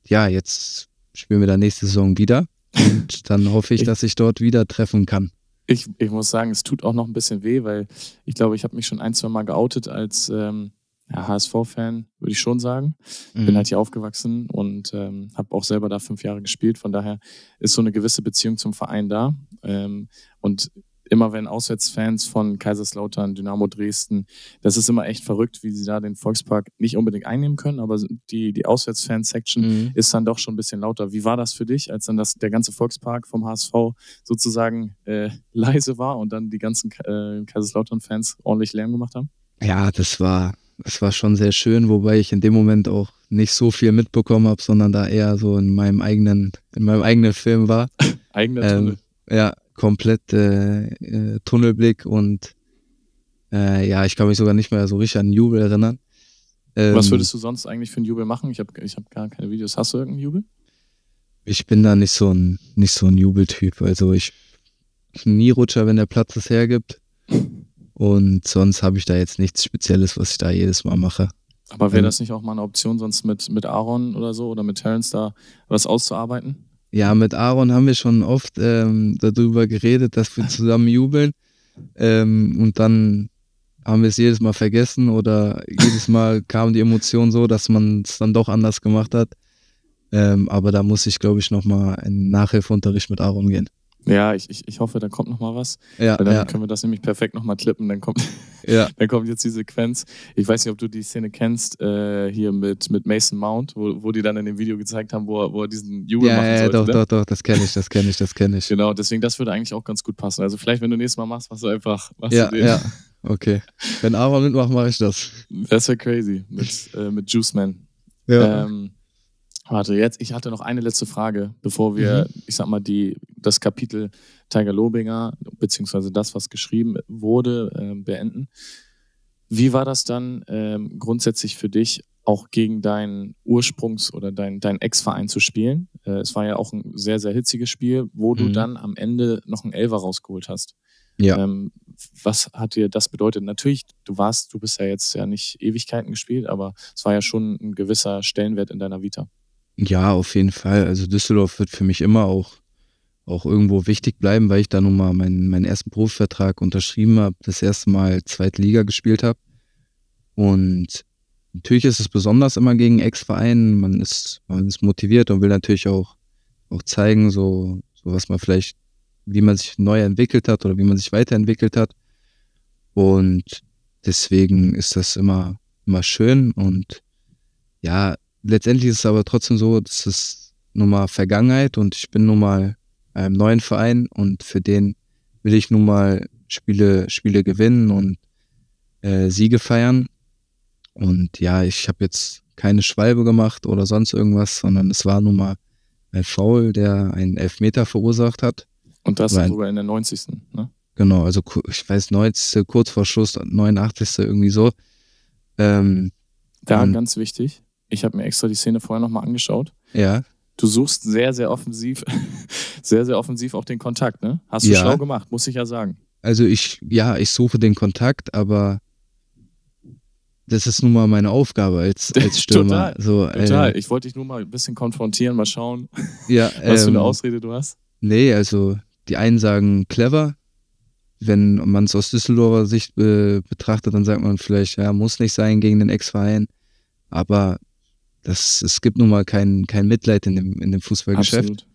ja, jetzt spielen wir dann nächste Saison wieder. Und dann hoffe ich, dass ich dort wieder treffen kann. Ich, ich muss sagen, es tut auch noch ein bisschen weh, weil ich glaube, ich habe mich schon ein, zwei Mal geoutet als ähm, ja, HSV-Fan, würde ich schon sagen. Mhm. Bin halt hier aufgewachsen und ähm, habe auch selber da fünf Jahre gespielt. Von daher ist so eine gewisse Beziehung zum Verein da. Ähm, und immer wenn Auswärtsfans von Kaiserslautern, Dynamo Dresden, das ist immer echt verrückt, wie sie da den Volkspark nicht unbedingt einnehmen können, aber die, die Auswärtsfan-Section mhm. ist dann doch schon ein bisschen lauter. Wie war das für dich, als dann das, der ganze Volkspark vom HSV sozusagen äh, leise war und dann die ganzen äh, Kaiserslautern-Fans ordentlich Lärm gemacht haben? Ja, das war, das war schon sehr schön, wobei ich in dem Moment auch nicht so viel mitbekommen habe, sondern da eher so in meinem eigenen, in meinem eigenen Film war. Eigener ähm, Ja, komplett äh, Tunnelblick und äh, ja, ich kann mich sogar nicht mehr so richtig an Jubel erinnern. Ähm, Was würdest du sonst eigentlich für einen Jubel machen? Ich habe ich hab gar keine Videos. Hast du irgendeinen Jubel? Ich bin da nicht so ein, nicht so ein Jubeltyp. Also ich nie Knierutscher, wenn der Platz es hergibt. Und sonst habe ich da jetzt nichts Spezielles, was ich da jedes Mal mache. Aber wäre ähm, das nicht auch mal eine Option, sonst mit, mit Aaron oder so oder mit Terence da was auszuarbeiten? Ja, mit Aaron haben wir schon oft ähm, darüber geredet, dass wir zusammen jubeln. Ähm, und dann haben wir es jedes Mal vergessen oder jedes Mal kam die Emotion so, dass man es dann doch anders gemacht hat. Ähm, aber da muss ich, glaube ich, nochmal in Nachhilfeunterricht mit Aaron gehen. Ja, ich, ich, ich hoffe, da kommt noch mal was. Ja, dann ja. können wir das nämlich perfekt noch mal klippen. Dann kommt, ja. dann kommt jetzt die Sequenz. Ich weiß nicht, ob du die Szene kennst, äh, hier mit, mit Mason Mount, wo, wo die dann in dem Video gezeigt haben, wo er, wo er diesen Jubel ja, machen sollte. Ja, doch, ne? doch, doch, das kenne ich, das kenne ich, das kenne ich. Genau, deswegen, das würde eigentlich auch ganz gut passen. Also vielleicht, wenn du nächstes Mal machst, machst du einfach, machst ja, Ja, okay. Wenn Aaron mitmacht, mache ich das. Das wäre crazy. Mit, äh, mit Juice Man. Ja. Ähm, Warte, jetzt, ich hatte noch eine letzte Frage, bevor wir, mhm. ich sag mal, die, das Kapitel Tiger Lobinger, beziehungsweise das, was geschrieben wurde, äh, beenden. Wie war das dann ähm, grundsätzlich für dich, auch gegen deinen Ursprungs- oder deinen dein Ex-Verein zu spielen? Äh, es war ja auch ein sehr, sehr hitziges Spiel, wo mhm. du dann am Ende noch einen Elver rausgeholt hast. Ja. Ähm, was hat dir das bedeutet? Natürlich, du warst, du bist ja jetzt ja nicht Ewigkeiten gespielt, aber es war ja schon ein gewisser Stellenwert in deiner Vita. Ja, auf jeden Fall. Also Düsseldorf wird für mich immer auch, auch irgendwo wichtig bleiben, weil ich da nun mal meinen, meinen ersten Profivertrag unterschrieben habe, das erste Mal Zweitliga gespielt habe. Und natürlich ist es besonders immer gegen Ex-Vereinen. Man ist, man ist motiviert und will natürlich auch, auch zeigen, so, so was man vielleicht, wie man sich neu entwickelt hat oder wie man sich weiterentwickelt hat. Und deswegen ist das immer, immer schön und ja, letztendlich ist es aber trotzdem so, das ist nun mal Vergangenheit und ich bin nun mal einem neuen Verein und für den will ich nun mal Spiele, Spiele gewinnen und äh, Siege feiern. Und ja, ich habe jetzt keine Schwalbe gemacht oder sonst irgendwas, sondern es war nun mal ein Foul, der einen Elfmeter verursacht hat. Und das Weil, sogar in der 90. Ne? Genau, also ich weiß, 90. kurz vor Schuss, 89. irgendwie so. Ähm, da ganz wichtig, ich habe mir extra die Szene vorher nochmal angeschaut. Ja. Du suchst sehr, sehr offensiv, sehr, sehr offensiv auch den Kontakt, ne? Hast du ja. schlau gemacht, muss ich ja sagen. Also ich, ja, ich suche den Kontakt, aber das ist nun mal meine Aufgabe als, als Stürmer. total, so, äh, total. ich wollte dich nur mal ein bisschen konfrontieren, mal schauen, ja, was ähm, für eine ähm, Ausrede du hast. Nee, also die einen sagen clever, wenn man es aus Düsseldorfer Sicht äh, betrachtet, dann sagt man vielleicht, ja, muss nicht sein gegen den Ex-Verein. Aber das, es gibt nun mal kein, kein Mitleid in dem, in dem Fußballgeschäft. Absolut.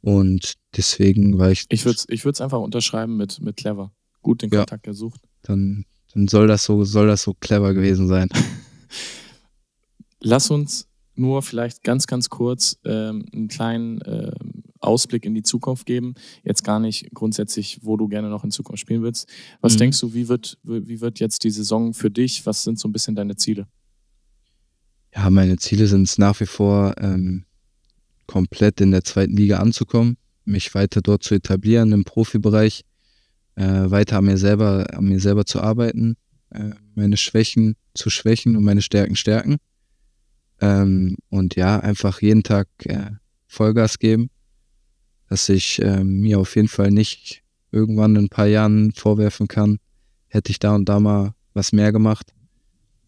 Und deswegen war ich. Ich würde es ich einfach unterschreiben mit, mit clever. Gut den ja, Kontakt gesucht. Dann, dann soll, das so, soll das so clever gewesen sein. Lass uns nur vielleicht ganz, ganz kurz ähm, einen kleinen äh, Ausblick in die Zukunft geben. Jetzt gar nicht grundsätzlich, wo du gerne noch in Zukunft spielen willst. Was mhm. denkst du, wie wird, wie wird jetzt die Saison für dich? Was sind so ein bisschen deine Ziele? ja, meine Ziele sind es nach wie vor, ähm, komplett in der zweiten Liga anzukommen, mich weiter dort zu etablieren im Profibereich, äh, weiter an mir selber, an mir selber zu arbeiten, äh, meine Schwächen zu schwächen und meine Stärken stärken. Ähm, und ja, einfach jeden Tag äh, Vollgas geben, dass ich ähm, mir auf jeden Fall nicht irgendwann in ein paar Jahren vorwerfen kann, hätte ich da und da mal was mehr gemacht,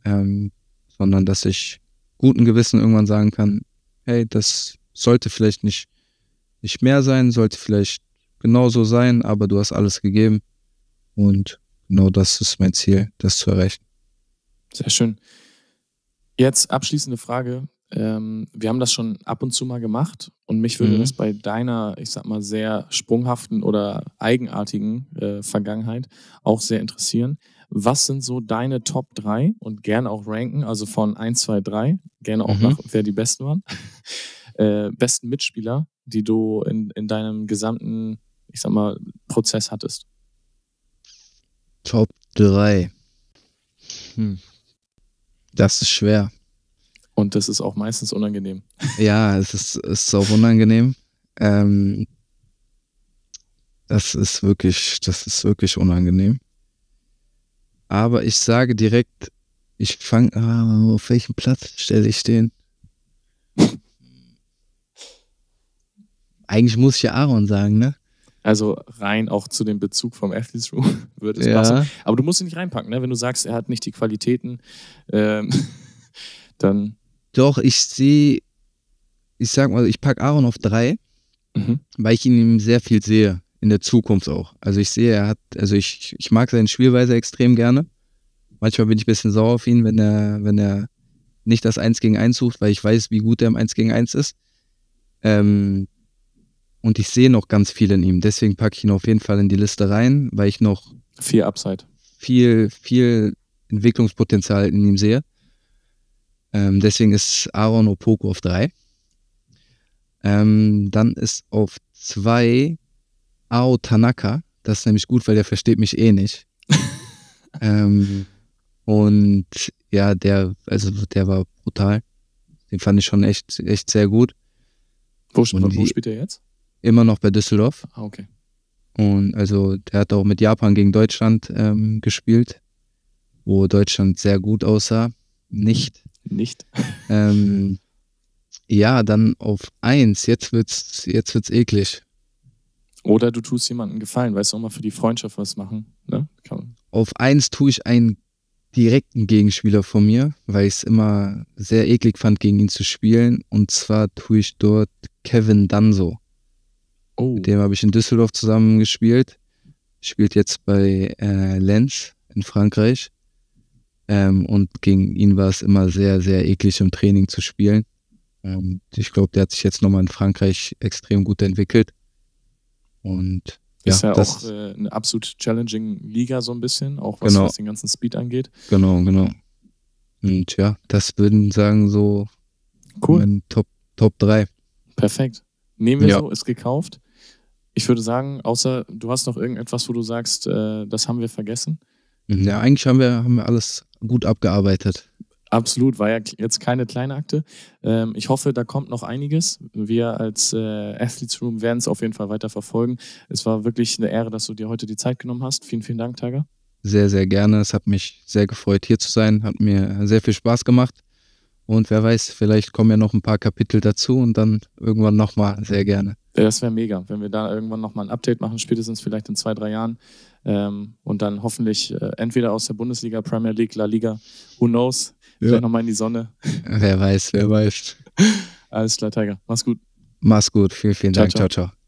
ähm, sondern dass ich guten Gewissen irgendwann sagen kann, hey, das sollte vielleicht nicht, nicht mehr sein, sollte vielleicht genauso sein, aber du hast alles gegeben. Und genau das ist mein Ziel, das zu erreichen. Sehr schön. Jetzt abschließende Frage. Ähm, wir haben das schon ab und zu mal gemacht und mich würde mhm. das bei deiner, ich sag mal, sehr sprunghaften oder eigenartigen äh, Vergangenheit auch sehr interessieren. Was sind so deine Top 3 und gerne auch ranken, also von 1, 2, 3, gerne auch mhm. nach, wer die besten waren, äh, besten Mitspieler, die du in, in deinem gesamten, ich sag mal, Prozess hattest? Top 3. Hm. Das ist schwer. Und das ist auch meistens unangenehm. Ja, es ist, ist auch unangenehm. Ähm, das ist wirklich, das ist wirklich unangenehm. Aber ich sage direkt, ich fange, ah, auf welchen Platz stelle ich den? Eigentlich muss ich ja Aaron sagen, ne? Also rein auch zu dem Bezug vom Athletes Room würde es ja. passen. Aber du musst ihn nicht reinpacken, ne? Wenn du sagst, er hat nicht die Qualitäten, ähm, dann. Doch, ich sehe, ich sag mal, ich packe Aaron auf drei, mhm. weil ich in ihm sehr viel sehe in der Zukunft auch. Also ich sehe, er hat, also ich, ich mag seine Spielweise extrem gerne. Manchmal bin ich ein bisschen sauer auf ihn, wenn er, wenn er nicht das 1 gegen 1 sucht, weil ich weiß, wie gut er im 1 gegen 1 ist. Ähm, und ich sehe noch ganz viel in ihm. Deswegen packe ich ihn auf jeden Fall in die Liste rein, weil ich noch viel Upside. Viel, viel Entwicklungspotenzial in ihm sehe. Ähm, deswegen ist Aaron Opoku auf 3. Ähm, dann ist auf 2 Ao Tanaka. Das ist nämlich gut, weil der versteht mich eh nicht. ähm, und ja, der, also der war brutal. Den fand ich schon echt, echt sehr gut. Wo, und wo spielt er jetzt? Immer noch bei Düsseldorf. Ah, okay. Und also der hat auch mit Japan gegen Deutschland ähm, gespielt, wo Deutschland sehr gut aussah. Nicht. Nicht. Ähm, ja, dann auf eins. Jetzt wird's, jetzt wird's eklig. Oder du tust jemandem Gefallen, weißt du, auch mal für die Freundschaft was machen. Ne? Auf eins tue ich einen direkten Gegenspieler von mir, weil ich es immer sehr eklig fand, gegen ihn zu spielen. Und zwar tue ich dort Kevin Danso. Oh. Mit dem habe ich in Düsseldorf zusammen gespielt. Spielt jetzt bei äh, Lens in Frankreich. Ähm, und gegen ihn war es immer sehr, sehr eklig im Training zu spielen. Ähm, ich glaube, der hat sich jetzt nochmal in Frankreich extrem gut entwickelt. Und ist ja, ja auch äh, eine absolut challenging Liga so ein bisschen, auch was, genau. was den ganzen Speed angeht. Genau, genau. Und ja, das würden sagen so cool. mein Top, Top 3. Perfekt. Nehmen wir ja. so, ist gekauft. Ich würde sagen, außer du hast noch irgendetwas, wo du sagst, äh, das haben wir vergessen. Ja, eigentlich haben wir, haben wir alles gut abgearbeitet. Absolut, war ja jetzt keine kleine Akte. Ähm, ich hoffe, da kommt noch einiges. Wir als äh, Athletes Room werden es auf jeden Fall weiter verfolgen. Es war wirklich eine Ehre, dass du dir heute die Zeit genommen hast. Vielen, vielen Dank, Tiger. Sehr, sehr gerne. Es hat mich sehr gefreut, hier zu sein. Hat mir sehr viel Spaß gemacht. Und wer weiß, vielleicht kommen ja noch ein paar Kapitel dazu und dann irgendwann nochmal. Sehr gerne. Das wäre mega, wenn wir da irgendwann nochmal ein Update machen, spätestens vielleicht in zwei, drei Jahren. Ähm, und dann hoffentlich äh, entweder aus der Bundesliga, Premier League, La Liga, who knows, ja. Vielleicht nochmal in die Sonne. Wer weiß, wer weiß. Alles klar, Tiger. Mach's gut. Mach's gut. Vielen, vielen ciao, Dank. ciao. ciao. ciao.